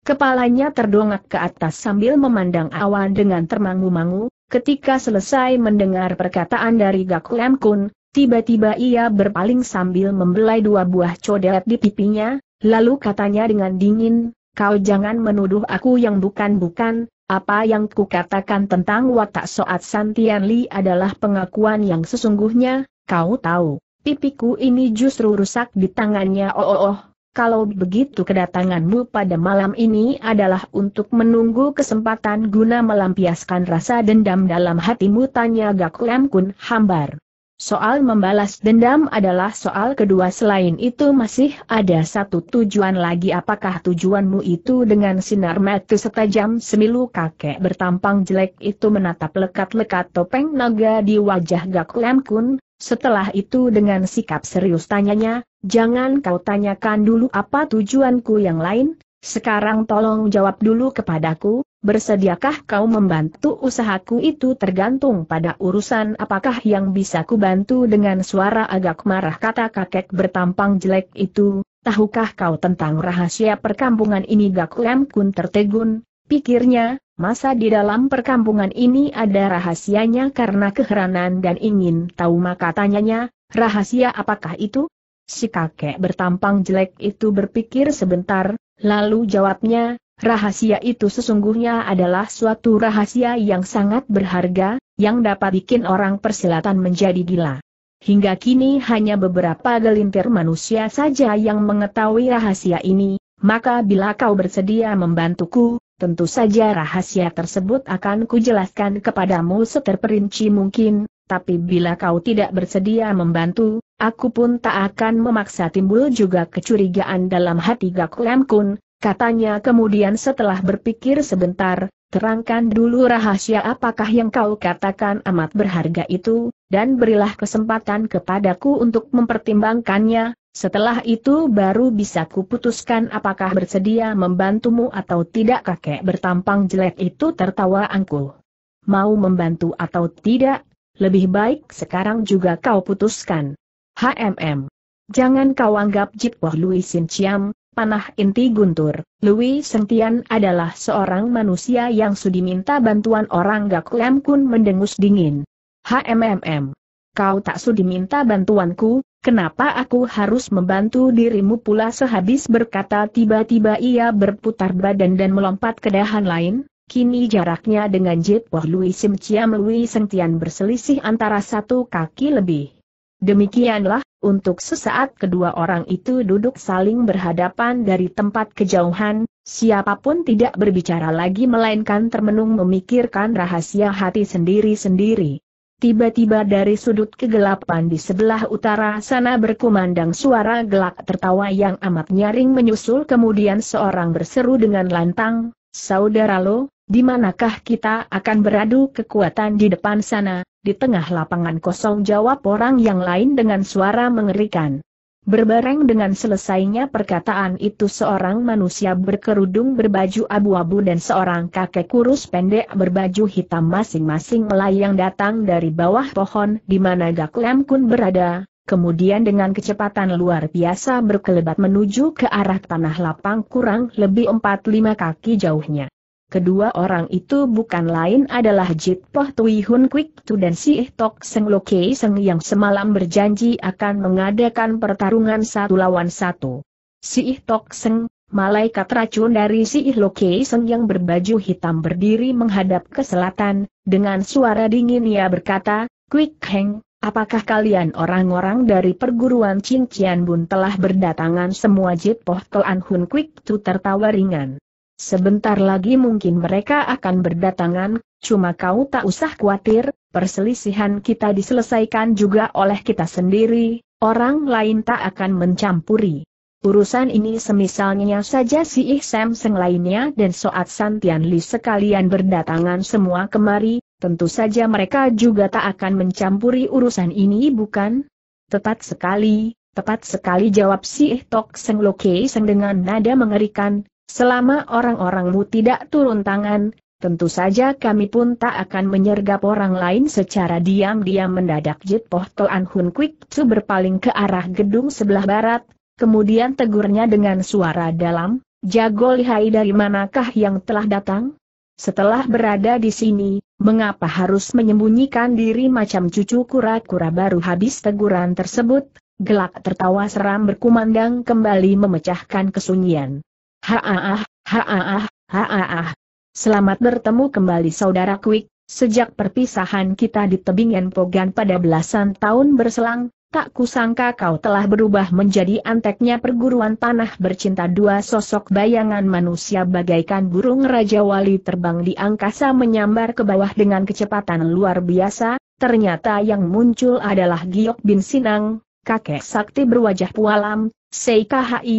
Kepalanya terdongak ke atas sambil memandang awan dengan termangu-mangu, ketika selesai mendengar perkataan dari Gaku M. Kun, tiba-tiba ia berpaling sambil membelai dua buah codet di pipinya, lalu katanya dengan dingin, kau jangan menuduh aku yang bukan-bukan, apa yang kukatakan tentang watak Soat Santian Li adalah pengakuan yang sesungguhnya, kau tahu, pipiku ini justru rusak di tangannya oh oh oh, kalau begitu kedatanganmu pada malam ini adalah untuk menunggu kesempatan guna melampiaskan rasa dendam dalam hatimu tanya Gak Lam Kun hambar. Soal membalas dendam adalah soal kedua selain itu masih ada satu tujuan lagi apakah tujuanmu itu dengan sinar mata setajam semilu kakek bertampang jelek itu menatap lekat-lekat topeng naga di wajah Gak Lam Kun, setelah itu dengan sikap serius tanyanya, jangan kau tanyakan dulu apa tujuanku yang lain, sekarang tolong jawab dulu kepadaku, bersediakah kau membantu usahaku itu tergantung pada urusan apakah yang bisa ku bantu dengan suara agak marah kata kakek bertampang jelek itu, tahukah kau tentang rahasia perkampungan ini Gak Lem Kun tertegun, pikirnya, Masa di dalam perkampungan ini ada rahasianya karena keheranan dan ingin tahu maka tanyanya, rahasia apakah itu? Si kakek bertampang jelek itu berpikir sebentar, lalu jawabnya, rahasia itu sesungguhnya adalah suatu rahasia yang sangat berharga, yang dapat bikin orang persilatan menjadi gila. Hingga kini hanya beberapa gelintir manusia saja yang mengetahui rahasia ini, maka bila kau bersedia membantuku, tentu saja rahasia tersebut akan kujelaskan kepadamu seterperinci mungkin, tapi bila kau tidak bersedia membantu, aku pun tak akan memaksa timbul juga kecurigaan dalam hati Gak Lem Kun, katanya kemudian setelah berpikir sebentar, terangkan dulu rahasia apakah yang kau katakan amat berharga itu, dan berilah kesempatan kepadaku untuk mempertimbangkannya, setelah itu baru bisa kuputuskan apakah bersedia membantumu atau tidak kakek bertampang jelek itu tertawa angkuh. Mau membantu atau tidak, lebih baik sekarang juga kau putuskan. HMM. Jangan kau anggap Jitpoh Louis Sinchiam, panah inti guntur. Louis Sentian adalah seorang manusia yang sudi minta bantuan orang Gak lem Kun mendengus dingin. HMM. Kau tak sudi minta bantuanku, Kenapa aku harus membantu dirimu pula sehabis berkata tiba-tiba ia berputar badan dan melompat ke dahan lain, kini jaraknya dengan Jit Poh Lui Sim Chiam Lui Sengtian berselisih antara satu kaki lebih. Demikianlah, untuk sesaat kedua orang itu duduk saling berhadapan dari tempat kejauhan, siapapun tidak berbicara lagi melainkan termenung memikirkan rahasia hati sendiri-sendiri. Tiba-tiba dari sudut kegelapan di sebelah utara sana berkumandang suara gelak tertawa yang amat nyaring menyusul kemudian seorang berseru dengan lantang, Saudara lo, di manakah kita akan beradu kekuatan di depan sana, di tengah lapangan kosong jawab orang yang lain dengan suara mengerikan. Berbareng dengan selesainya perkataan itu seorang manusia berkerudung berbaju abu-abu dan seorang kakek kurus pendek berbaju hitam masing-masing melayang datang dari bawah pohon di mana gaklem Lem Kun berada, kemudian dengan kecepatan luar biasa berkelebat menuju ke arah tanah lapang kurang lebih 4-5 kaki jauhnya. Kedua orang itu bukan lain adalah Jit Poh Tui Hun Kwik Tu dan Si Ih eh Tok Seng Lo Kei Seng yang semalam berjanji akan mengadakan pertarungan satu lawan satu. Si Ih eh Tok Seng, malaikat racun dari Si Ih eh Lo Kei Seng yang berbaju hitam berdiri menghadap ke selatan, dengan suara dingin ia berkata, Kwik Heng, apakah kalian orang-orang dari perguruan cincian Bun telah berdatangan semua Jit Poh Tuan Hun Kwik Tu tertawa ringan. Sebentar lagi mungkin mereka akan berdatangan, cuma kau tak usah khawatir, perselisihan kita diselesaikan juga oleh kita sendiri, orang lain tak akan mencampuri. Urusan ini semisalnya saja si Sam Seng lainnya dan Soat Santian Li sekalian berdatangan semua kemari, tentu saja mereka juga tak akan mencampuri urusan ini bukan? Tepat sekali, tepat sekali jawab si Tok Seng Kei Seng dengan nada mengerikan, Selama orang-orangmu tidak turun tangan, tentu saja kami pun tak akan menyergap orang lain secara diam-diam mendadak Jit Poh Toan Hun Kwik Tzu berpaling ke arah gedung sebelah barat, kemudian tegurnya dengan suara dalam, jago lihai dari manakah yang telah datang? Setelah berada di sini, mengapa harus menyembunyikan diri macam cucu kura-kura baru habis teguran tersebut? Gelak tertawa seram berkumandang kembali memecahkan kesunyian. Haaah, haaah, haaah. Selamat bertemu kembali saudara Quick, sejak perpisahan kita di tebingan Pogan pada belasan tahun berselang, tak kusangka kau telah berubah menjadi anteknya perguruan tanah bercinta dua sosok bayangan manusia bagaikan burung Raja Wali terbang di angkasa menyambar ke bawah dengan kecepatan luar biasa, ternyata yang muncul adalah Giok Bin Sinang, kakek sakti berwajah pualam, Hai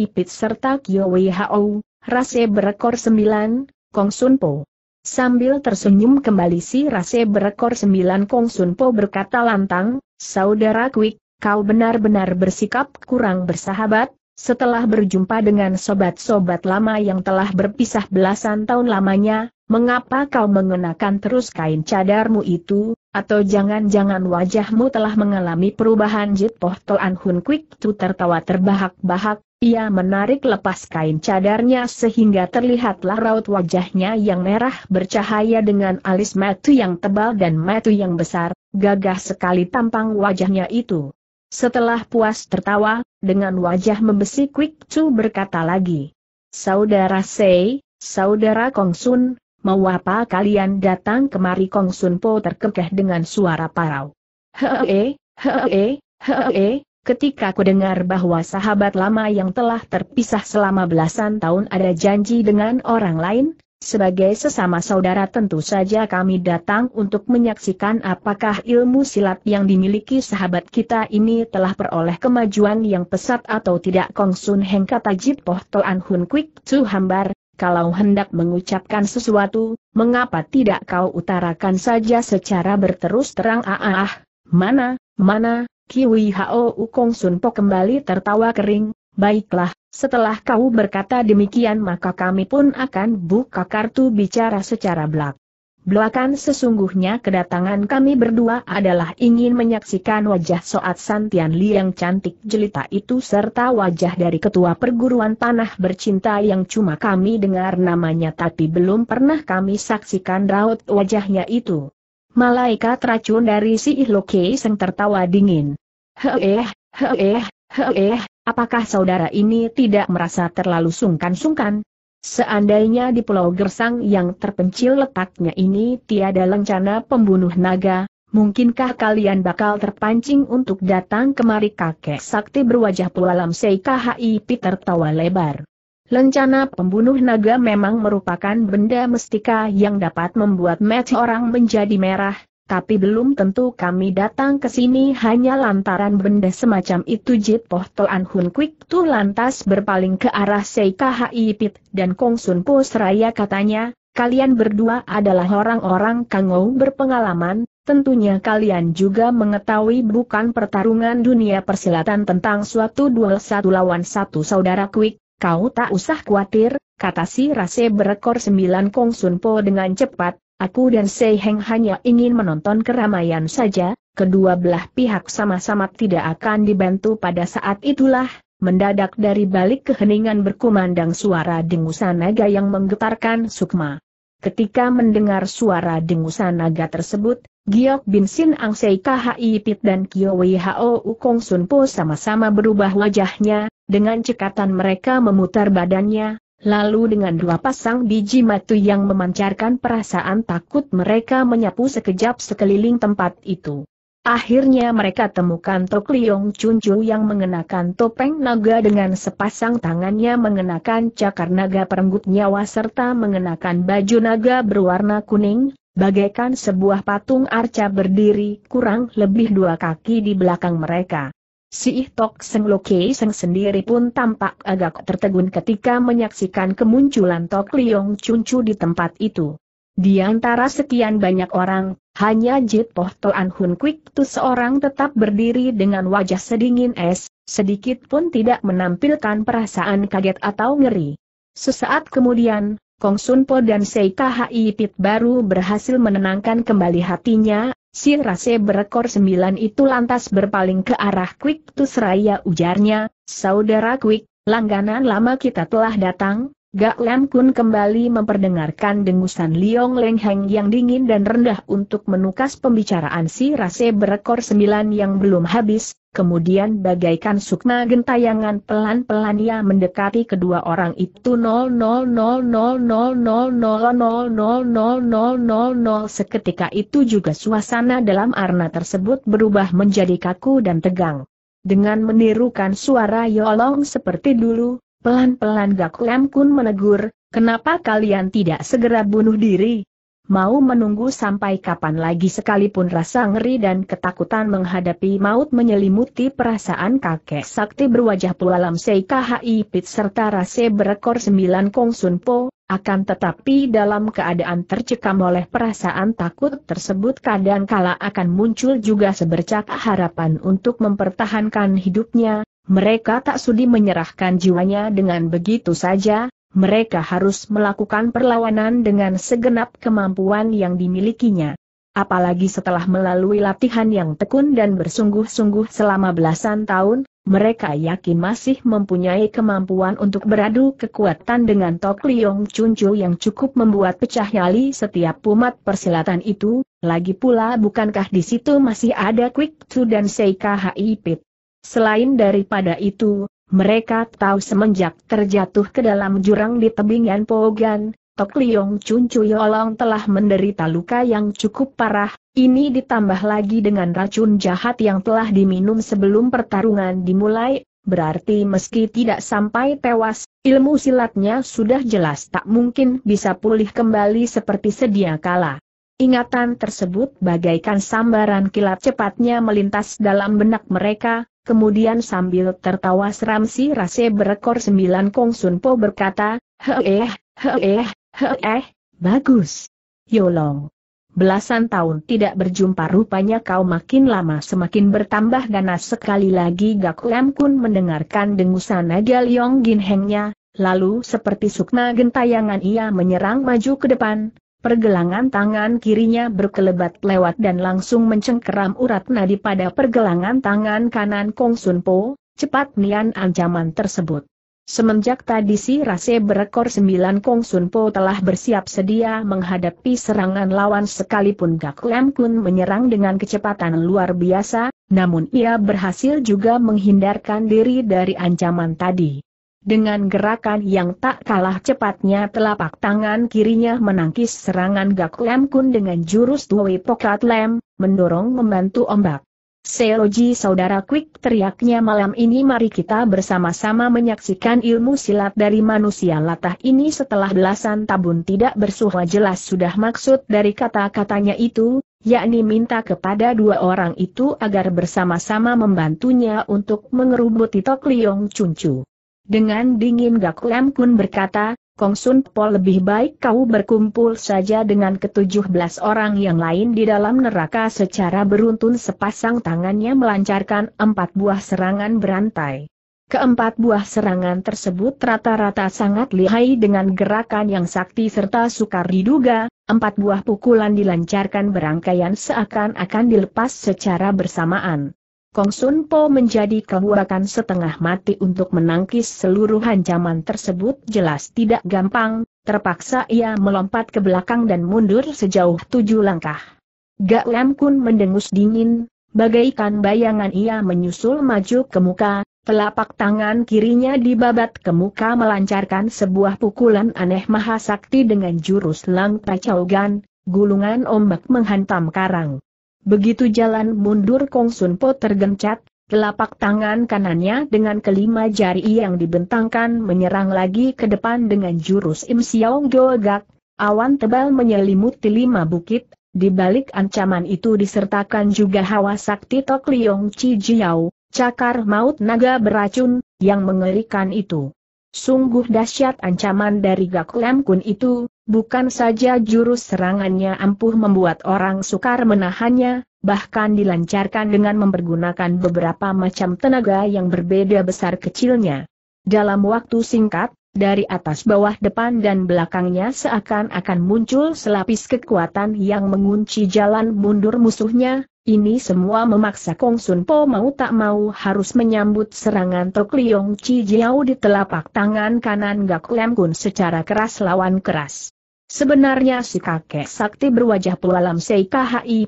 Pit serta Wei Hao, Rase berekor sembilan, Kong Sun Po. Sambil tersenyum kembali si Rase berekor sembilan Kong Sun Po berkata lantang, Saudara Kwik, kau benar-benar bersikap kurang bersahabat, setelah berjumpa dengan sobat-sobat lama yang telah berpisah belasan tahun lamanya, mengapa kau mengenakan terus kain cadarmu itu, atau jangan-jangan wajahmu telah mengalami perubahan Jit Poh Toan Hun Kwik Tu tertawa terbahak-bahak, ia menarik lepas kain cadarnya sehingga terlihatlah raut wajahnya yang merah bercahaya dengan alis matu yang tebal dan matu yang besar, gagah sekali tampang wajahnya itu. Setelah puas tertawa, dengan wajah membesi Kwik Tu berkata lagi. Saudara Sei, Saudara Kongsun, Mau apa kalian datang kemari Kong Sun Po terkekeh dengan suara parau. Hee, hee, hee, ketika ku dengar bahwa sahabat lama yang telah terpisah selama belasan tahun ada janji dengan orang lain, sebagai sesama saudara tentu saja kami datang untuk menyaksikan apakah ilmu silat yang dimiliki sahabat kita ini telah peroleh kemajuan yang pesat atau tidak Kong Sun Heng kata Jit Poh Toan Hun quick tu Hambar, kalau hendak mengucapkan sesuatu, mengapa tidak kau utarakan saja secara berterus terang ah ah, ah. mana, mana, Kiwi Hao Ukong Sunpo kembali tertawa kering, baiklah, setelah kau berkata demikian maka kami pun akan buka kartu bicara secara belak. Belakang sesungguhnya kedatangan kami berdua adalah ingin menyaksikan wajah Soat Santian Li yang cantik jelita itu serta wajah dari ketua perguruan Tanah bercinta yang cuma kami dengar namanya tapi belum pernah kami saksikan raut wajahnya itu. Malaikat racun dari si Ihloke Seng tertawa dingin. Heeh, heeh, heeh, apakah saudara ini tidak merasa terlalu sungkan-sungkan? Seandainya di Pulau Gersang yang terpencil letaknya ini tiada lencana pembunuh naga, mungkinkah kalian bakal terpancing untuk datang kemari kakek sakti berwajah pualam Seikhi Peter tertawa lebar. Lencana pembunuh naga memang merupakan benda mestika yang dapat membuat mata orang menjadi merah, tapi belum tentu kami datang ke sini hanya lantaran benda semacam itu Jit Poh Toan Hun Kwik Tu lantas berpaling ke arah Seikahai Pit dan Kong Sun Po Seraya katanya, kalian berdua adalah orang-orang kangou berpengalaman, Tentunya kalian juga mengetahui bukan pertarungan dunia persilatan tentang suatu duel satu lawan satu saudara Quick, kau tak usah khawatir, kata si Rase berekor sembilan Kong Sun Po dengan cepat, Aku dan Sei Heng hanya ingin menonton keramaian saja, kedua belah pihak sama-sama tidak akan dibantu pada saat itulah, mendadak dari balik keheningan berkumandang suara dengusan naga yang menggetarkan sukma. Ketika mendengar suara dengusan naga tersebut, Giok Bin Sin Ang Sei KHI Pit dan Kyo Wei Hao Ukong Sun Po sama-sama berubah wajahnya, dengan cekatan mereka memutar badannya, Lalu dengan dua pasang biji matu yang memancarkan perasaan takut mereka menyapu sekejap sekeliling tempat itu. Akhirnya mereka temukan Tok Liong yang mengenakan topeng naga dengan sepasang tangannya mengenakan cakar naga perenggut nyawa serta mengenakan baju naga berwarna kuning, bagaikan sebuah patung arca berdiri kurang lebih dua kaki di belakang mereka. Si Tok Seng Loke Seng sendiri pun tampak agak tertegun ketika menyaksikan kemunculan Tok Liong Cuncu di tempat itu. Di antara sekian banyak orang, hanya Jit Poh Toan Hun Kwik Tu seorang tetap berdiri dengan wajah sedingin es, sedikit pun tidak menampilkan perasaan kaget atau ngeri. Sesaat kemudian, Kong Sun Po dan Sei Khip baru berhasil menenangkan kembali hatinya, Si rase berekor sembilan itu lantas berpaling ke arah Quick Tusraya ujarnya, Saudara Quick, langganan lama kita telah datang, Gak Lam Kun kembali memperdengarkan dengusan Liong Leng Heng yang dingin dan rendah untuk menukas pembicaraan si rase berekor sembilan yang belum habis, kemudian bagaikan sukma gentayangan pelan-pelan ia mendekati kedua orang itu 000000000000000 seketika itu juga suasana dalam arna tersebut berubah menjadi kaku dan tegang. Dengan menirukan suara Yolong seperti dulu, Pelan-pelan Gak Lem Kun menegur, kenapa kalian tidak segera bunuh diri? Mau menunggu sampai kapan lagi sekalipun rasa ngeri dan ketakutan menghadapi maut menyelimuti perasaan kakek sakti berwajah pualam Seikhi Pit serta rase berekor sembilan Kong Sun Po, akan tetapi dalam keadaan tercekam oleh perasaan takut tersebut kadangkala akan muncul juga sebercak harapan untuk mempertahankan hidupnya, mereka tak sudi menyerahkan jiwanya dengan begitu saja, mereka harus melakukan perlawanan dengan segenap kemampuan yang dimilikinya. Apalagi setelah melalui latihan yang tekun dan bersungguh-sungguh selama belasan tahun, mereka yakin masih mempunyai kemampuan untuk beradu kekuatan dengan Tok Liong Chunju yang cukup membuat pecah nyali setiap pumat persilatan itu, lagi pula bukankah di situ masih ada Quick Chu dan Seika Pit. Selain daripada itu, mereka tahu semenjak terjatuh ke dalam jurang di tebingan Pogan, Tok Liong Chun Chuyolong telah menderita luka yang cukup parah, ini ditambah lagi dengan racun jahat yang telah diminum sebelum pertarungan dimulai, berarti meski tidak sampai tewas, ilmu silatnya sudah jelas tak mungkin bisa pulih kembali seperti sedia kala. Ingatan tersebut bagaikan sambaran kilat cepatnya melintas dalam benak mereka, Kemudian sambil tertawa seram si rase berekor sembilan Kong Sun Po berkata, Heeh, heeh, heeh, bagus. Yolong. Belasan tahun tidak berjumpa rupanya kau makin lama semakin bertambah ganas sekali lagi Gak Lam Kun mendengarkan dengusan Naga Liong Gin Hengnya, lalu seperti sukna gentayangan ia menyerang maju ke depan, Pergelangan tangan kirinya berkelebat lewat dan langsung mencengkeram urat nadi pada pergelangan tangan kanan Kong Sun Po, cepat nian ancaman tersebut. Semenjak tadi si Rase berekor sembilan Kong Sun Po telah bersiap sedia menghadapi serangan lawan sekalipun Gak Lem Kun menyerang dengan kecepatan luar biasa, namun ia berhasil juga menghindarkan diri dari ancaman tadi. Dengan gerakan yang tak kalah cepatnya telapak tangan kirinya menangkis serangan Gak Lem Kun dengan jurus Dwi Pokat Lem, mendorong membantu ombak. Seoji saudara Quick teriaknya malam ini mari kita bersama-sama menyaksikan ilmu silat dari manusia latah ini setelah belasan tabun tidak bersuara jelas sudah maksud dari kata-katanya itu, yakni minta kepada dua orang itu agar bersama-sama membantunya untuk mengerubuti Tok Liong Cuncu. Dengan dingin Gak Lem Kun berkata, Kong Sun Po lebih baik kau berkumpul saja dengan ketujuh belas orang yang lain di dalam neraka secara beruntun sepasang tangannya melancarkan empat buah serangan berantai. Keempat buah serangan tersebut rata-rata sangat lihai dengan gerakan yang sakti serta sukar diduga, empat buah pukulan dilancarkan berangkaian seakan-akan dilepas secara bersamaan. Kong Sun Po menjadi kehurakan setengah mati untuk menangkis seluruh ancaman tersebut jelas tidak gampang, terpaksa ia melompat ke belakang dan mundur sejauh tujuh langkah. Gak Lam Kun mendengus dingin, bagaikan bayangan ia menyusul maju ke muka, telapak tangan kirinya dibabat ke muka melancarkan sebuah pukulan aneh mahasakti dengan jurus Lang Pacaugan, gulungan ombak menghantam karang. Begitu jalan mundur Kong Sun Po tergencat, telapak tangan kanannya dengan kelima jari yang dibentangkan menyerang lagi ke depan dengan jurus Im Siaong Gogak, awan tebal menyelimuti lima bukit, di balik ancaman itu disertakan juga hawa sakti Tok Liong Chi Jiao, cakar maut naga beracun, yang mengerikan itu. Sungguh dahsyat ancaman dari Gak Lam Kun itu, bukan saja jurus serangannya ampuh membuat orang sukar menahannya, bahkan dilancarkan dengan mempergunakan beberapa macam tenaga yang berbeda besar kecilnya. Dalam waktu singkat, dari atas bawah depan dan belakangnya seakan-akan muncul selapis kekuatan yang mengunci jalan mundur musuhnya, ini semua memaksa Kong Sun Po mau tak mau harus menyambut serangan Tok Liong Chi Jiao di telapak tangan kanan Gak Lem Kun secara keras lawan keras. Sebenarnya si kakek sakti berwajah pualam Sei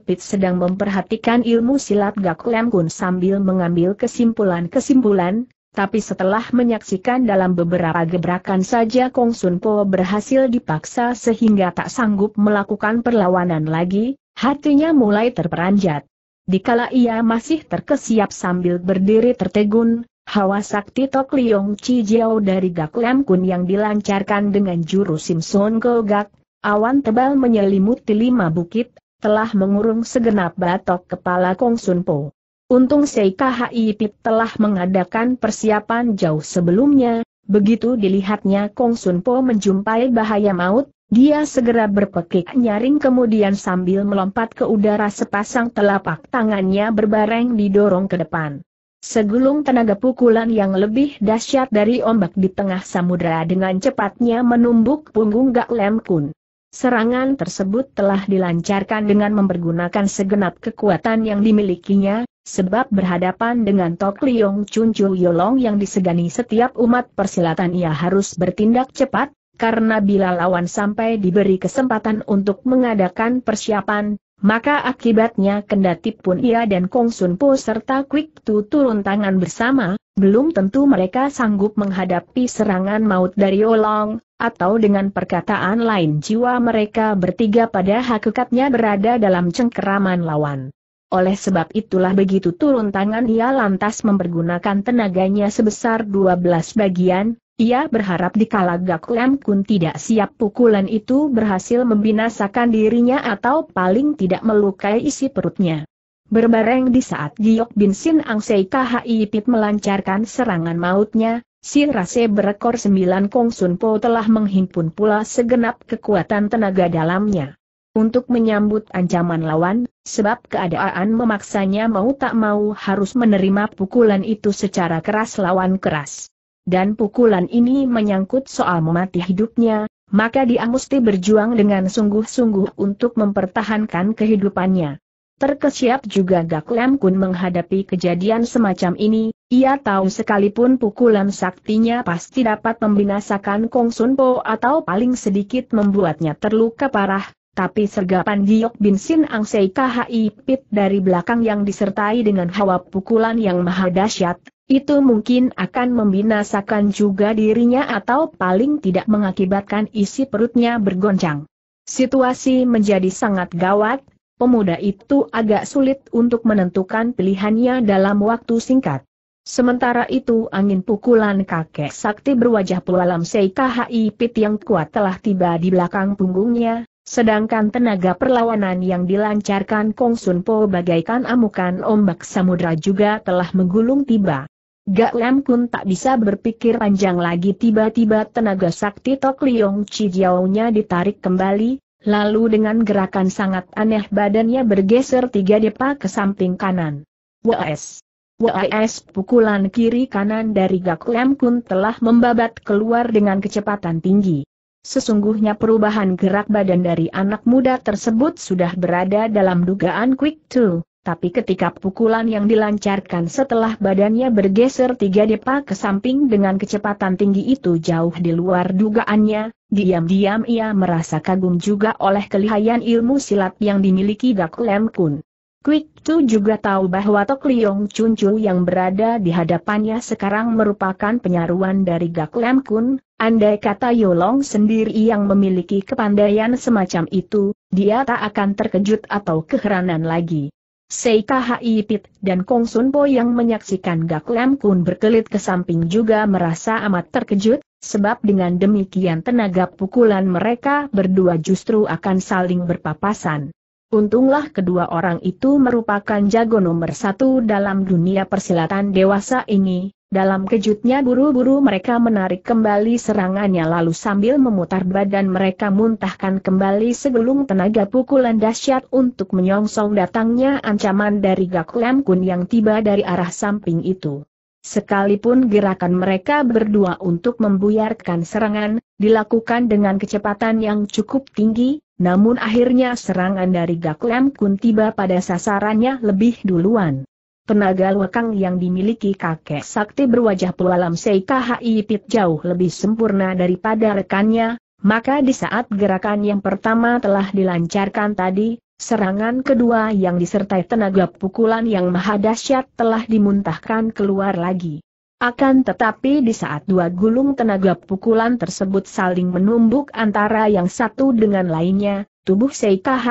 Pit sedang memperhatikan ilmu silat Gak Lem Kun sambil mengambil kesimpulan-kesimpulan, tapi setelah menyaksikan dalam beberapa gebrakan saja Kong Sun Po berhasil dipaksa sehingga tak sanggup melakukan perlawanan lagi, Hatinya mulai terperanjat. Dikala ia masih terkesiap sambil berdiri tertegun, hawa sakti Tok Liong Chi Jiao dari Gak Lam Kun yang dilancarkan dengan jurus Simpson Golgak, awan tebal menyelimuti lima bukit, telah mengurung segenap batok kepala Kong Sun Po. Untung Seika Pit telah mengadakan persiapan jauh sebelumnya, begitu dilihatnya Kong Sun Po menjumpai bahaya maut, dia segera berpekik nyaring kemudian sambil melompat ke udara sepasang telapak tangannya berbareng didorong ke depan. Segulung tenaga pukulan yang lebih dahsyat dari ombak di tengah samudera dengan cepatnya menumbuk punggung Gak Lem Kun. Serangan tersebut telah dilancarkan dengan mempergunakan segenap kekuatan yang dimilikinya, sebab berhadapan dengan Tok Liong Chun Chu Yolong yang disegani setiap umat persilatan ia harus bertindak cepat, karena bila lawan sampai diberi kesempatan untuk mengadakan persiapan, maka akibatnya kendati pun ia dan Kong Sun Po serta Quick Tu turun tangan bersama, belum tentu mereka sanggup menghadapi serangan maut dari Olong, atau dengan perkataan lain jiwa mereka bertiga pada hakikatnya berada dalam cengkeraman lawan. Oleh sebab itulah begitu turun tangan ia lantas mempergunakan tenaganya sebesar 12 bagian, ia berharap dikala Gak Kun tidak siap pukulan itu berhasil membinasakan dirinya atau paling tidak melukai isi perutnya. Berbareng di saat Giok Bin Sin Ang Sei Pit melancarkan serangan mautnya, si rase berekor sembilan Kong Sun Po telah menghimpun pula segenap kekuatan tenaga dalamnya. Untuk menyambut ancaman lawan, sebab keadaan memaksanya mau tak mau harus menerima pukulan itu secara keras lawan keras dan pukulan ini menyangkut soal mati hidupnya, maka dia mesti berjuang dengan sungguh-sungguh untuk mempertahankan kehidupannya. Terkesiap juga Gak Lam Kun menghadapi kejadian semacam ini, ia tahu sekalipun pukulan saktinya pasti dapat membinasakan Kong Sun Po atau paling sedikit membuatnya terluka parah, tapi sergapan Giok Bin Sin Ang Sei Kha Pit dari belakang yang disertai dengan hawa pukulan yang maha dahsyat, itu mungkin akan membinasakan juga dirinya atau paling tidak mengakibatkan isi perutnya bergoncang. Situasi menjadi sangat gawat, pemuda itu agak sulit untuk menentukan pilihannya dalam waktu singkat. Sementara itu angin pukulan kakek sakti berwajah pualam Seikhi Pit yang kuat telah tiba di belakang punggungnya, sedangkan tenaga perlawanan yang dilancarkan Kong Sun Po bagaikan amukan ombak samudra juga telah menggulung tiba. Gak Lem pun tak bisa berpikir panjang lagi tiba-tiba tenaga sakti Tok Liong Cijiao-nya ditarik kembali, lalu dengan gerakan sangat aneh badannya bergeser tiga depa ke samping kanan. Wes! Wes pukulan kiri kanan dari Gak Lem Kun telah membabat keluar dengan kecepatan tinggi. Sesungguhnya perubahan gerak badan dari anak muda tersebut sudah berada dalam dugaan quick two tapi ketika pukulan yang dilancarkan setelah badannya bergeser tiga depa ke samping dengan kecepatan tinggi itu jauh di luar dugaannya, diam-diam ia merasa kagum juga oleh kelihayan ilmu silat yang dimiliki Gak Lem Kun. Quick Tu juga tahu bahwa Tok Liong Chun Chu yang berada di hadapannya sekarang merupakan penyaruan dari Gak Lem Kun, andai kata Yolong sendiri yang memiliki kepandaian semacam itu, dia tak akan terkejut atau keheranan lagi. Seikahai Pit dan Kong Sun yang menyaksikan Gak Lam Kun berkelit ke samping juga merasa amat terkejut, sebab dengan demikian tenaga pukulan mereka berdua justru akan saling berpapasan. Untunglah kedua orang itu merupakan jago nomor satu dalam dunia persilatan dewasa ini, dalam kejutnya buru-buru mereka menarik kembali serangannya lalu sambil memutar badan mereka muntahkan kembali segelung tenaga pukulan dahsyat untuk menyongsong datangnya ancaman dari Gak Kun yang tiba dari arah samping itu. Sekalipun gerakan mereka berdua untuk membuyarkan serangan, dilakukan dengan kecepatan yang cukup tinggi, namun akhirnya serangan dari Gak Kun tiba pada sasarannya lebih duluan. Tenaga lekang yang dimiliki kakek sakti berwajah Pualam Seikhi Pit jauh lebih sempurna daripada rekannya, maka di saat gerakan yang pertama telah dilancarkan tadi, serangan kedua yang disertai tenaga pukulan yang maha dahsyat telah dimuntahkan keluar lagi. Akan tetapi di saat dua gulung tenaga pukulan tersebut saling menumbuk antara yang satu dengan lainnya, Tubuh H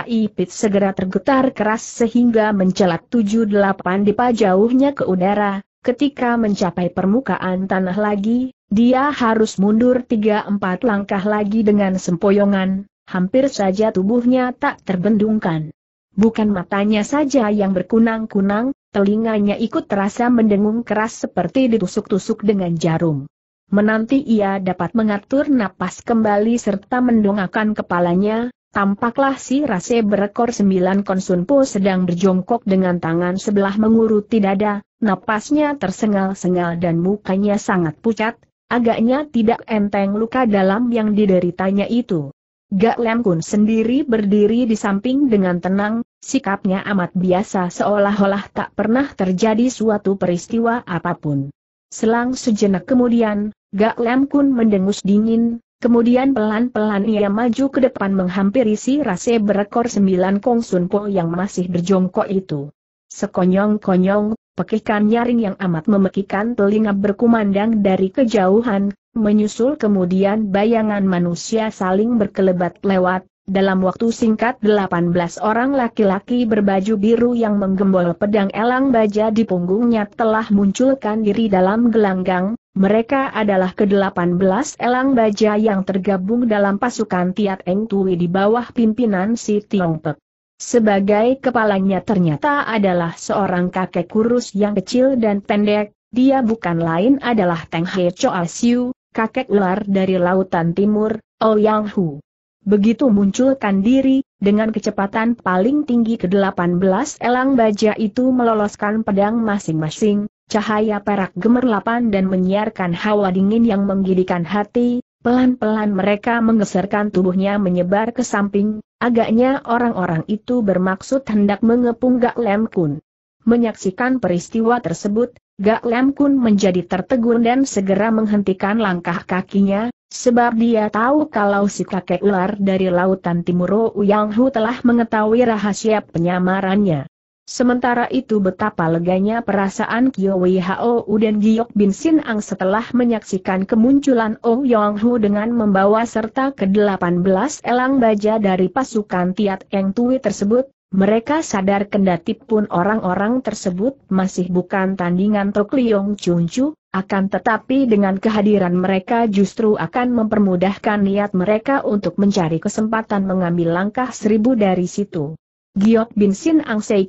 Ipit segera tergetar keras sehingga mencelat tujuh delapan dipa jauhnya ke udara, ketika mencapai permukaan tanah lagi, dia harus mundur tiga empat langkah lagi dengan sempoyongan, hampir saja tubuhnya tak terbendungkan. Bukan matanya saja yang berkunang-kunang, telinganya ikut terasa mendengung keras seperti ditusuk-tusuk dengan jarum. Menanti ia dapat mengatur napas kembali serta mendongakkan kepalanya, Tampaklah si rase berekor sembilan konsunpo sedang berjongkok dengan tangan sebelah menguruti dada, napasnya tersengal-sengal dan mukanya sangat pucat, agaknya tidak enteng luka dalam yang dideritanya itu. Gak Lem Kun sendiri berdiri di samping dengan tenang, sikapnya amat biasa seolah-olah tak pernah terjadi suatu peristiwa apapun. Selang sejenak kemudian, Gak Lem Kun mendengus dingin, Kemudian pelan-pelan ia maju ke depan menghampiri si rase berekor sembilan Kong Sun Po yang masih berjongkok itu. Sekonyong-konyong, pekikan nyaring yang amat memekikan telinga berkumandang dari kejauhan, menyusul kemudian bayangan manusia saling berkelebat lewat, dalam waktu singkat 18 orang laki-laki berbaju biru yang menggembol pedang elang baja di punggungnya telah munculkan diri dalam gelanggang, mereka adalah ke-18 elang baja yang tergabung dalam pasukan Tiat Eng Tui di bawah pimpinan si Tiong Pek. Sebagai kepalanya ternyata adalah seorang kakek kurus yang kecil dan pendek, dia bukan lain adalah Teng He Choa Siu, kakek ular dari Lautan Timur, Ouyang oh Hu. Begitu munculkan diri, dengan kecepatan paling tinggi ke-18 elang baja itu meloloskan pedang masing-masing, cahaya perak gemerlapan dan menyiarkan hawa dingin yang menggidikan hati, pelan-pelan mereka menggeserkan tubuhnya menyebar ke samping, agaknya orang-orang itu bermaksud hendak mengepung Gak Lem Kun. Menyaksikan peristiwa tersebut, Gak Lem Kun menjadi tertegun dan segera menghentikan langkah kakinya, sebab dia tahu kalau si kakek ular dari lautan timur Yang Hu telah mengetahui rahasia penyamarannya. Sementara itu betapa leganya perasaan Kyo Wei Hao dan Giok Bin Sin Ang setelah menyaksikan kemunculan Oh Yong Hu dengan membawa serta ke-18 elang baja dari pasukan Tiat Eng Tui tersebut, mereka sadar kendati pun orang-orang tersebut masih bukan tandingan truk Liong Chunchu, akan tetapi dengan kehadiran mereka justru akan mempermudahkan niat mereka untuk mencari kesempatan mengambil langkah seribu dari situ. Giok Bin Sin Ang Sei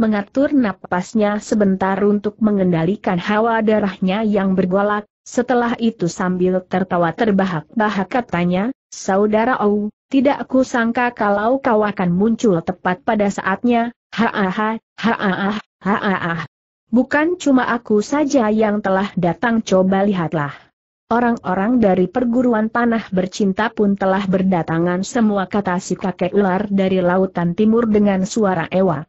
mengatur napasnya sebentar untuk mengendalikan hawa darahnya yang bergolak, setelah itu sambil tertawa terbahak-bahak katanya, Saudara Au, tidak aku sangka kalau kau akan muncul tepat pada saatnya, ha ha Bukan cuma aku saja yang telah datang coba lihatlah. Orang-orang dari perguruan panah bercinta pun telah berdatangan semua kata si kakek ular dari lautan timur dengan suara ewa.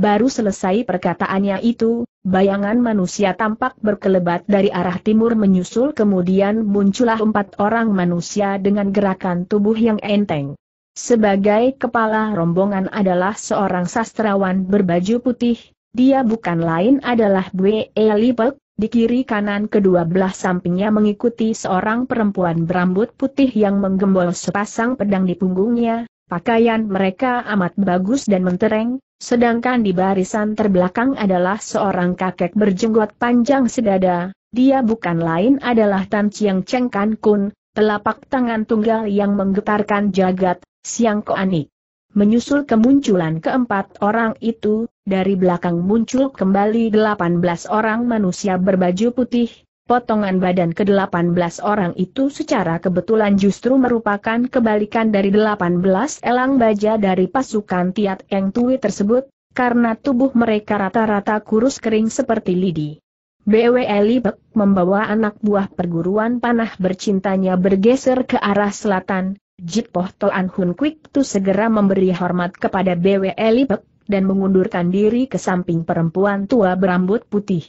Baru selesai perkataannya itu, bayangan manusia tampak berkelebat dari arah timur menyusul kemudian muncullah empat orang manusia dengan gerakan tubuh yang enteng. Sebagai kepala rombongan adalah seorang sastrawan berbaju putih, dia bukan lain adalah Bwe Elipek, di kiri kanan kedua belah sampingnya mengikuti seorang perempuan berambut putih yang menggembol sepasang pedang di punggungnya, Pakaian mereka amat bagus dan mentereng, sedangkan di barisan terbelakang adalah seorang kakek berjenggot panjang sedada, dia bukan lain adalah Tan Chiang Cheng Kan Kun, telapak tangan tunggal yang menggetarkan jagat, Siang Koanik. Menyusul kemunculan keempat orang itu, dari belakang muncul kembali delapan belas orang manusia berbaju putih, potongan badan ke-18 orang itu secara kebetulan justru merupakan kebalikan dari 18 elang baja dari pasukan Tiat Eng Tui tersebut, karena tubuh mereka rata-rata kurus kering seperti lidi. BW Libek membawa anak buah perguruan panah bercintanya bergeser ke arah selatan, Jitpoh Toan Hun Kwik Tu segera memberi hormat kepada BW Libek, dan mengundurkan diri ke samping perempuan tua berambut putih.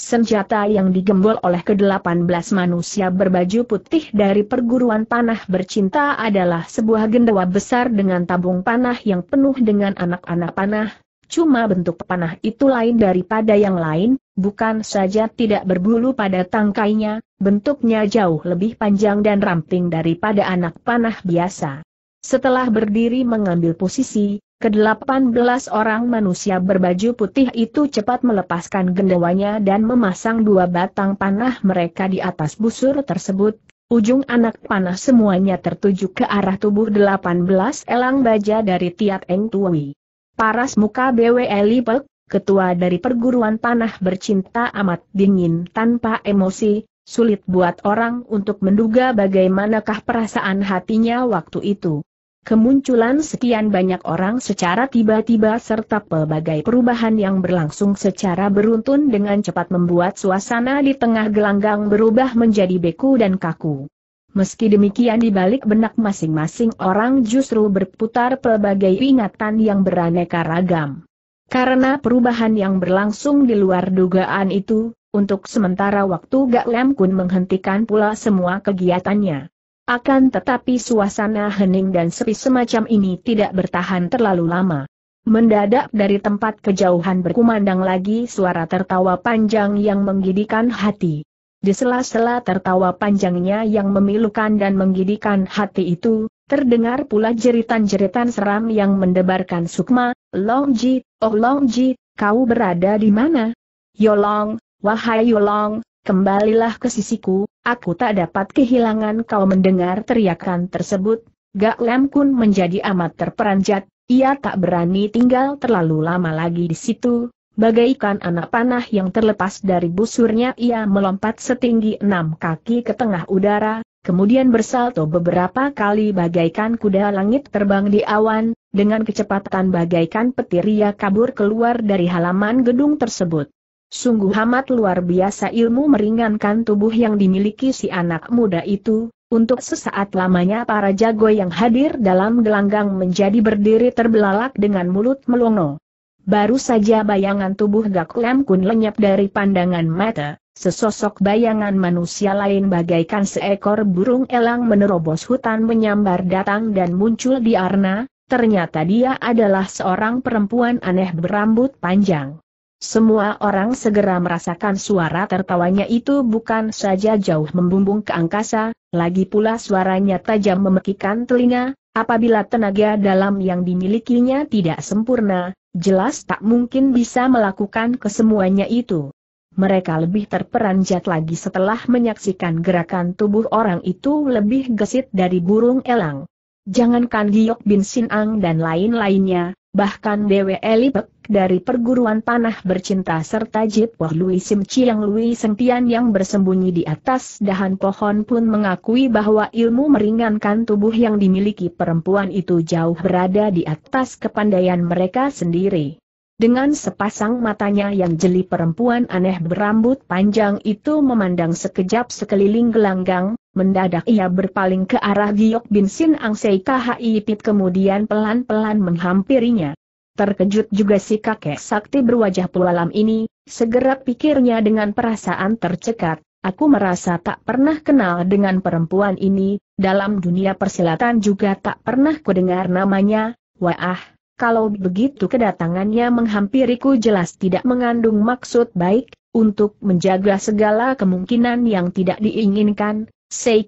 Senjata yang digembol oleh ke-18 manusia berbaju putih dari perguruan panah bercinta adalah sebuah gendawa besar dengan tabung panah yang penuh dengan anak-anak panah. Cuma bentuk panah itu lain daripada yang lain, bukan saja tidak berbulu pada tangkainya, bentuknya jauh lebih panjang dan ramping daripada anak panah biasa. Setelah berdiri mengambil posisi, kedelapan belas orang manusia berbaju putih itu cepat melepaskan gendawanya dan memasang dua batang panah mereka di atas busur tersebut. Ujung anak panah semuanya tertuju ke arah tubuh delapan belas elang baja dari Tiat Eng Tui. Paras muka BW Elipek, ketua dari perguruan panah bercinta amat dingin tanpa emosi, sulit buat orang untuk menduga bagaimanakah perasaan hatinya waktu itu. Kemunculan sekian banyak orang secara tiba-tiba serta pelbagai perubahan yang berlangsung secara beruntun dengan cepat membuat suasana di tengah gelanggang berubah menjadi beku dan kaku. Meski demikian di balik benak masing-masing orang justru berputar pelbagai ingatan yang beraneka ragam. Karena perubahan yang berlangsung di luar dugaan itu, untuk sementara waktu Gak Lem Kun menghentikan pula semua kegiatannya. Akan tetapi suasana hening dan sepi semacam ini tidak bertahan terlalu lama. Mendadak dari tempat kejauhan berkumandang lagi suara tertawa panjang yang menggidikan hati. Di sela-sela tertawa panjangnya yang memilukan dan menggidikan hati itu, terdengar pula jeritan-jeritan seram yang mendebarkan sukma, Longji, oh Longji, kau berada di mana? Yolong, wahai Yolong, kembalilah ke sisiku, aku tak dapat kehilangan kau mendengar teriakan tersebut. Gak Lem Kun menjadi amat terperanjat, ia tak berani tinggal terlalu lama lagi di situ. Bagaikan anak panah yang terlepas dari busurnya ia melompat setinggi enam kaki ke tengah udara, kemudian bersalto beberapa kali bagaikan kuda langit terbang di awan, dengan kecepatan bagaikan petir ia kabur keluar dari halaman gedung tersebut. Sungguh amat luar biasa ilmu meringankan tubuh yang dimiliki si anak muda itu, untuk sesaat lamanya para jago yang hadir dalam gelanggang menjadi berdiri terbelalak dengan mulut melongo. Baru saja bayangan tubuh Gak Lam Kun lenyap dari pandangan mata, sesosok bayangan manusia lain bagaikan seekor burung elang menerobos hutan menyambar datang dan muncul di arna, ternyata dia adalah seorang perempuan aneh berambut panjang. Semua orang segera merasakan suara tertawanya itu bukan saja jauh membumbung ke angkasa, lagi pula suaranya tajam memekikan telinga, apabila tenaga dalam yang dimilikinya tidak sempurna, jelas tak mungkin bisa melakukan kesemuanya itu. Mereka lebih terperanjat lagi setelah menyaksikan gerakan tubuh orang itu lebih gesit dari burung elang. Jangankan Giok Bin Sin Ang dan lain-lainnya, bahkan Dewe Elipek, dari perguruan panah bercinta serta Jip Wah Lui Sim Chiang Lui Sengtian yang bersembunyi di atas dahan pohon pun mengakui bahwa ilmu meringankan tubuh yang dimiliki perempuan itu jauh berada di atas kepandaian mereka sendiri. Dengan sepasang matanya yang jeli perempuan aneh berambut panjang itu memandang sekejap sekeliling gelanggang, mendadak ia berpaling ke arah Giok Bin Sin Ang Sei kemudian pelan-pelan menghampirinya. Terkejut juga si kakek sakti berwajah pulalam ini, segera pikirnya dengan perasaan tercekat, aku merasa tak pernah kenal dengan perempuan ini, dalam dunia persilatan juga tak pernah kudengar namanya, wah, kalau begitu kedatangannya menghampiriku jelas tidak mengandung maksud baik, untuk menjaga segala kemungkinan yang tidak diinginkan, Hai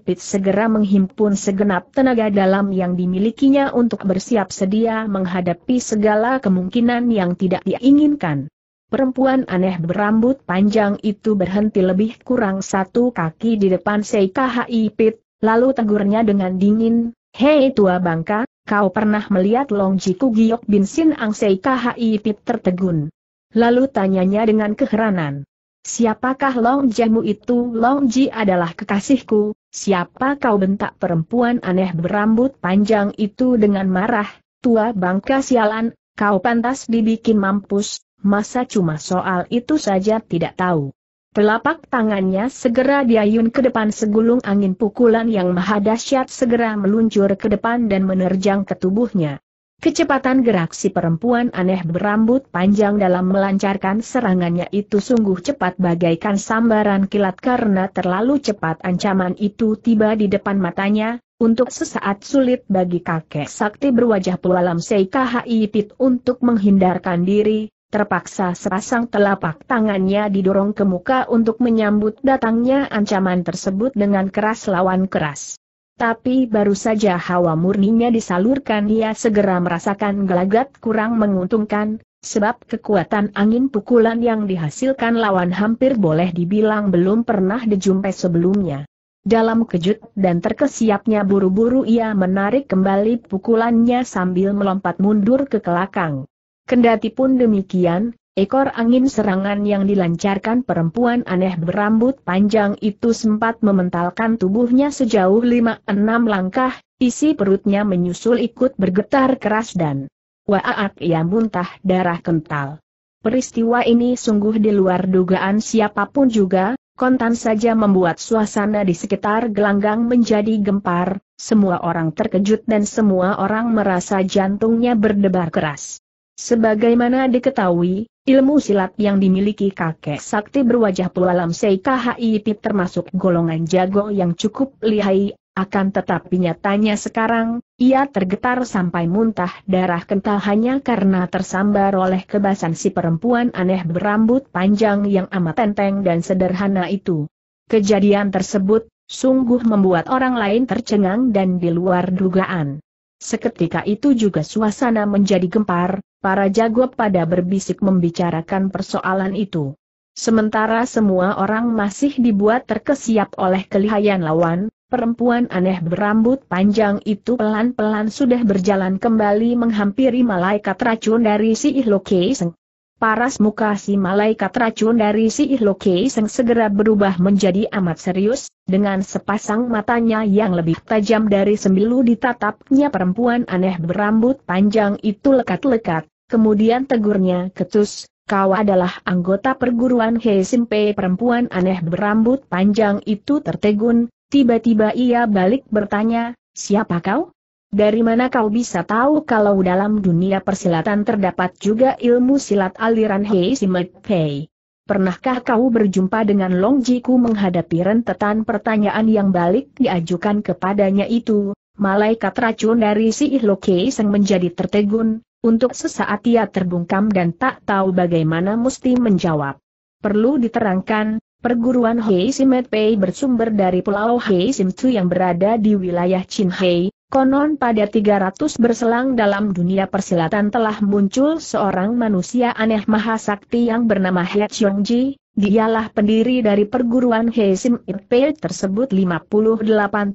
Pit segera menghimpun segenap tenaga dalam yang dimilikinya untuk bersiap sedia menghadapi segala kemungkinan yang tidak diinginkan. Perempuan aneh berambut panjang itu berhenti lebih kurang satu kaki di depan Hai Pit, lalu tegurnya dengan dingin, Hei tua bangka, kau pernah melihat Long Jiku Giok Bin Sin Ang SKHI Pit tertegun. Lalu tanyanya dengan keheranan. Siapakah Long Jemu itu? Long Ji adalah kekasihku, siapa kau bentak perempuan aneh berambut panjang itu dengan marah, tua bangka sialan, kau pantas dibikin mampus, masa cuma soal itu saja tidak tahu. Telapak tangannya segera diayun ke depan segulung angin pukulan yang maha dahsyat segera meluncur ke depan dan menerjang ke tubuhnya. Kecepatan gerak si perempuan aneh berambut panjang dalam melancarkan serangannya itu sungguh cepat bagaikan sambaran kilat karena terlalu cepat ancaman itu tiba di depan matanya, untuk sesaat sulit bagi kakek sakti berwajah pualam Seikahai Pit untuk menghindarkan diri, terpaksa sepasang telapak tangannya didorong ke muka untuk menyambut datangnya ancaman tersebut dengan keras lawan keras. Tapi baru saja hawa murninya disalurkan ia segera merasakan gelagat kurang menguntungkan, sebab kekuatan angin pukulan yang dihasilkan lawan hampir boleh dibilang belum pernah dijumpai sebelumnya. Dalam kejut dan terkesiapnya buru-buru ia menarik kembali pukulannya sambil melompat mundur ke kelakang. Kendati pun demikian, Ekor angin serangan yang dilancarkan perempuan aneh berambut panjang itu sempat mementalkan tubuhnya sejauh lima enam langkah, isi perutnya menyusul ikut bergetar keras dan waak ia muntah darah kental. Peristiwa ini sungguh di luar dugaan siapapun juga, kontan saja membuat suasana di sekitar gelanggang menjadi gempar, semua orang terkejut dan semua orang merasa jantungnya berdebar keras. Sebagaimana diketahui, Ilmu silat yang dimiliki kakek sakti berwajah Pualam Seikahaipit termasuk golongan jago yang cukup lihai, akan tetapi nyatanya sekarang, ia tergetar sampai muntah darah kental hanya karena tersambar oleh kebasan si perempuan aneh berambut panjang yang amat enteng dan sederhana itu. Kejadian tersebut, sungguh membuat orang lain tercengang dan di luar dugaan. Seketika itu juga suasana menjadi gempar, para jago pada berbisik membicarakan persoalan itu. Sementara semua orang masih dibuat terkesiap oleh kelihayan lawan, perempuan aneh berambut panjang itu pelan-pelan sudah berjalan kembali menghampiri malaikat racun dari si Ihlokeseng. Paras muka si malaikat racun dari si Ihlokeseng segera berubah menjadi amat serius, dengan sepasang matanya yang lebih tajam dari sembilu ditatapnya perempuan aneh berambut panjang itu lekat-lekat, Kemudian tegurnya ketus, kau adalah anggota perguruan Hei Hesimpe perempuan aneh berambut panjang itu tertegun, tiba-tiba ia balik bertanya, siapa kau? Dari mana kau bisa tahu kalau dalam dunia persilatan terdapat juga ilmu silat aliran Hei Hei. Pernahkah kau berjumpa dengan Long Jiku menghadapi rentetan pertanyaan yang balik diajukan kepadanya itu? Malaikat racun dari si Kei Seng menjadi tertegun, untuk sesaat ia terbungkam dan tak tahu bagaimana mesti menjawab. Perlu diterangkan, perguruan Hei Simet Pei bersumber dari pulau Hei Simtu yang berada di wilayah Qinghai, konon pada 300 berselang dalam dunia persilatan telah muncul seorang manusia aneh mahasakti yang bernama He Chongji, Dialah pendiri dari perguruan Heisim Pei tersebut 58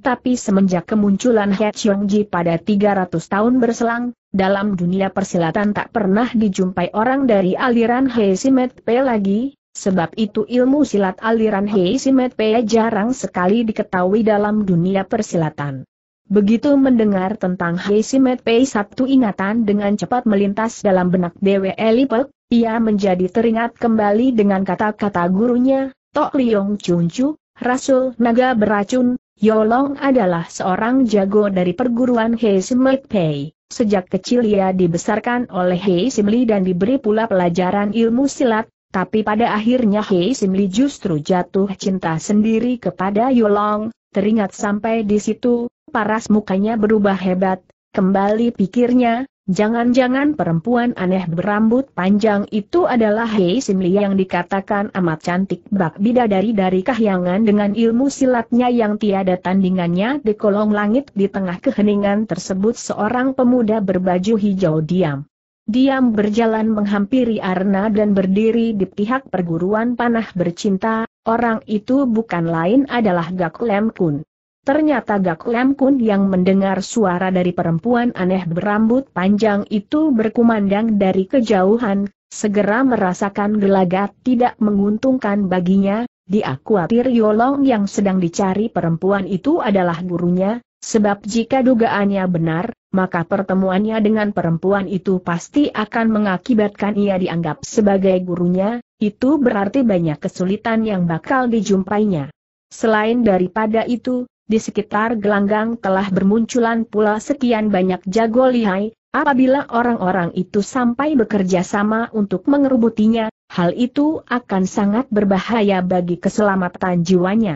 tapi semenjak kemunculan He Chongji pada 300 tahun berselang, dalam dunia persilatan tak pernah dijumpai orang dari aliran Heisimet P lagi, sebab itu ilmu silat aliran Heisimet P jarang sekali diketahui dalam dunia persilatan. Begitu mendengar tentang Heisimet P satu ingatan dengan cepat melintas dalam benak Dewe Elipek, ia menjadi teringat kembali dengan kata-kata gurunya, Tok Liong Cuncu, Rasul Naga Beracun, Yolong adalah seorang jago dari perguruan Hei Simli Pei. Sejak kecil ia dibesarkan oleh Hei Simli dan diberi pula pelajaran ilmu silat, tapi pada akhirnya Hei Simli justru jatuh cinta sendiri kepada Yolong, teringat sampai di situ, paras mukanya berubah hebat, kembali pikirnya, Jangan-jangan perempuan aneh berambut panjang itu adalah Hei Simli yang dikatakan amat cantik bak bidadari dari kahyangan dengan ilmu silatnya yang tiada tandingannya di kolong langit di tengah keheningan tersebut seorang pemuda berbaju hijau diam. Diam berjalan menghampiri Arna dan berdiri di pihak perguruan panah bercinta, orang itu bukan lain adalah Gak Lem Kun. Ternyata Gak Lem Kun yang mendengar suara dari perempuan aneh berambut panjang itu berkumandang dari kejauhan, segera merasakan gelagat tidak menguntungkan baginya, dia khawatir Yolong yang sedang dicari perempuan itu adalah gurunya, sebab jika dugaannya benar, maka pertemuannya dengan perempuan itu pasti akan mengakibatkan ia dianggap sebagai gurunya, itu berarti banyak kesulitan yang bakal dijumpainya. Selain daripada itu, di sekitar gelanggang telah bermunculan pula sekian banyak jago lihai, apabila orang-orang itu sampai bekerja sama untuk mengerubutinya, hal itu akan sangat berbahaya bagi keselamatan jiwanya.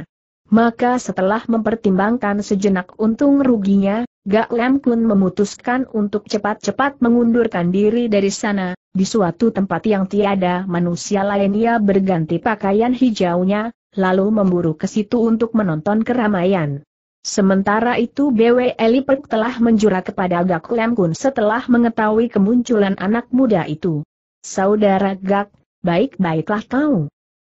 Maka setelah mempertimbangkan sejenak untung ruginya, Gak Lem Kun memutuskan untuk cepat-cepat mengundurkan diri dari sana, di suatu tempat yang tiada manusia lain ia berganti pakaian hijaunya, lalu memburu ke situ untuk menonton keramaian. Sementara itu BW Elipek telah menjura kepada Gak Lem Kun setelah mengetahui kemunculan anak muda itu. Saudara Gak, baik-baiklah kau.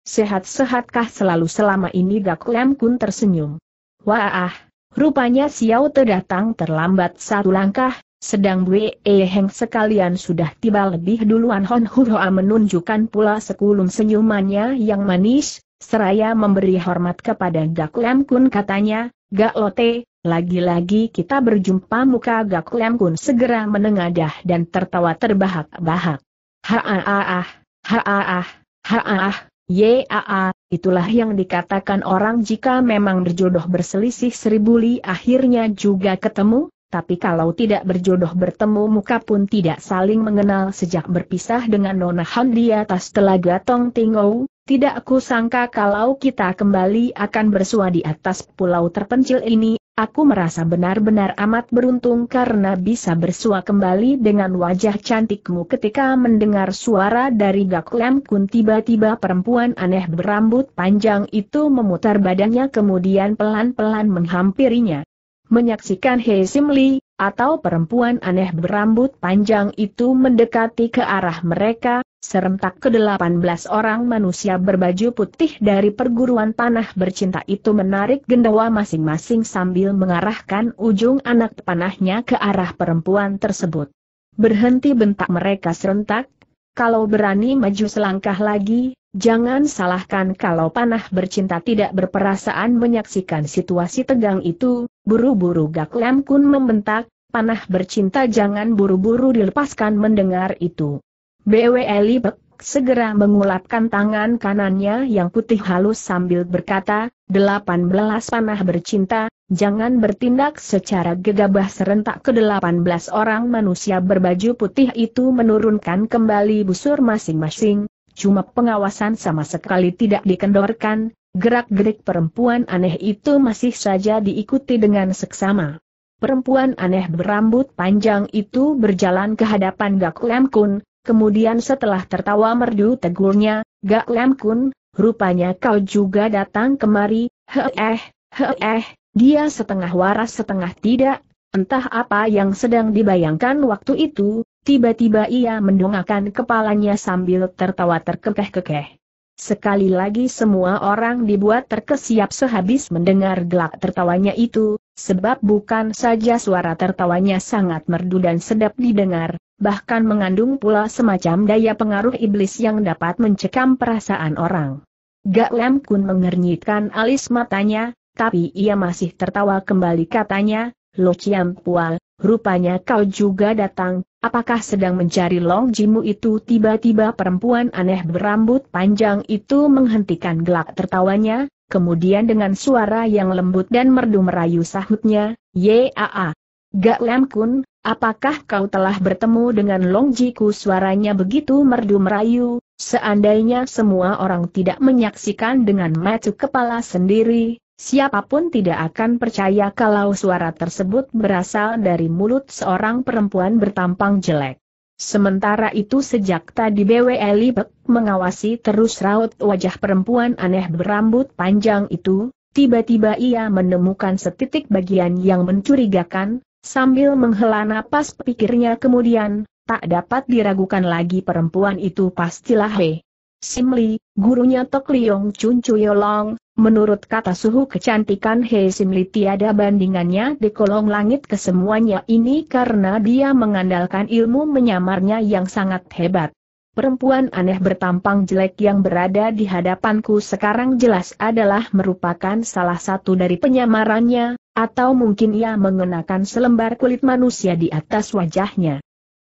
Sehat-sehatkah selalu selama ini Gak Lem Kun tersenyum. Wah, rupanya Xiao Te datang terlambat satu langkah, sedang Bwe Heng sekalian sudah tiba lebih duluan Hon Huroa menunjukkan pula sekulum senyumannya yang manis, Seraya memberi hormat kepada Gak Lem Kun katanya, Gak Lote, lagi-lagi kita berjumpa muka Gak Lem Kun segera menengadah dan tertawa terbahak-bahak. Haaah, haaah, haaah, yaa, itulah yang dikatakan orang jika memang berjodoh berselisih seribu li akhirnya juga ketemu, tapi kalau tidak berjodoh bertemu muka pun tidak saling mengenal sejak berpisah dengan Nona Han di atas telaga Tong Tingou, tidak aku sangka kalau kita kembali akan bersua di atas pulau terpencil ini, aku merasa benar-benar amat beruntung karena bisa bersua kembali dengan wajah cantikmu ketika mendengar suara dari gaklem Kun tiba-tiba perempuan aneh berambut panjang itu memutar badannya kemudian pelan-pelan menghampirinya. Menyaksikan Hei Sim Li, atau perempuan aneh berambut panjang itu mendekati ke arah mereka, serentak ke-18 orang manusia berbaju putih dari perguruan panah bercinta itu menarik gendawa masing-masing sambil mengarahkan ujung anak panahnya ke arah perempuan tersebut. Berhenti bentak mereka serentak, kalau berani maju selangkah lagi, jangan salahkan kalau panah bercinta tidak berperasaan menyaksikan situasi tegang itu, Buru-buru Gak Lam Kun membentak, panah bercinta jangan buru-buru dilepaskan mendengar itu. BW Libek segera mengulapkan tangan kanannya yang putih halus sambil berkata, delapan belas panah bercinta, jangan bertindak secara gegabah serentak ke delapan belas orang manusia berbaju putih itu menurunkan kembali busur masing-masing, cuma pengawasan sama sekali tidak dikendorkan, Gerak-gerik perempuan aneh itu masih saja diikuti dengan seksama. Perempuan aneh berambut panjang itu berjalan ke hadapan Gak Lam Kun, kemudian setelah tertawa merdu tegurnya, Gak Lam Kun, rupanya kau juga datang kemari, he eh, he eh, dia setengah waras setengah tidak, entah apa yang sedang dibayangkan waktu itu, tiba-tiba ia mendongakkan kepalanya sambil tertawa terkekeh-kekeh. Sekali lagi semua orang dibuat terkesiap sehabis mendengar gelak tertawanya itu, sebab bukan saja suara tertawanya sangat merdu dan sedap didengar, bahkan mengandung pula semacam daya pengaruh iblis yang dapat mencekam perasaan orang. Gak Lem Kun mengernyitkan alis matanya, tapi ia masih tertawa kembali katanya, Lo Chiam Pual, rupanya kau juga datang, Apakah sedang mencari Long Jimu itu tiba-tiba perempuan aneh berambut panjang itu menghentikan gelak tertawanya, kemudian dengan suara yang lembut dan merdu merayu sahutnya, Yaa. Gak Lam Kun, apakah kau telah bertemu dengan Long Jiku suaranya begitu merdu merayu, seandainya semua orang tidak menyaksikan dengan macu kepala sendiri, Siapapun tidak akan percaya kalau suara tersebut berasal dari mulut seorang perempuan bertampang jelek. Sementara itu sejak tadi BW Elibek mengawasi terus raut wajah perempuan aneh berambut panjang itu, tiba-tiba ia menemukan setitik bagian yang mencurigakan, sambil menghela napas pikirnya kemudian, tak dapat diragukan lagi perempuan itu pastilah He. Simli, gurunya Tok Liong Chun Chuyolong, Menurut kata suhu kecantikan Hei Simli tiada bandingannya di kolong langit kesemuanya ini karena dia mengandalkan ilmu menyamarnya yang sangat hebat. Perempuan aneh bertampang jelek yang berada di hadapanku sekarang jelas adalah merupakan salah satu dari penyamarannya, atau mungkin ia mengenakan selembar kulit manusia di atas wajahnya.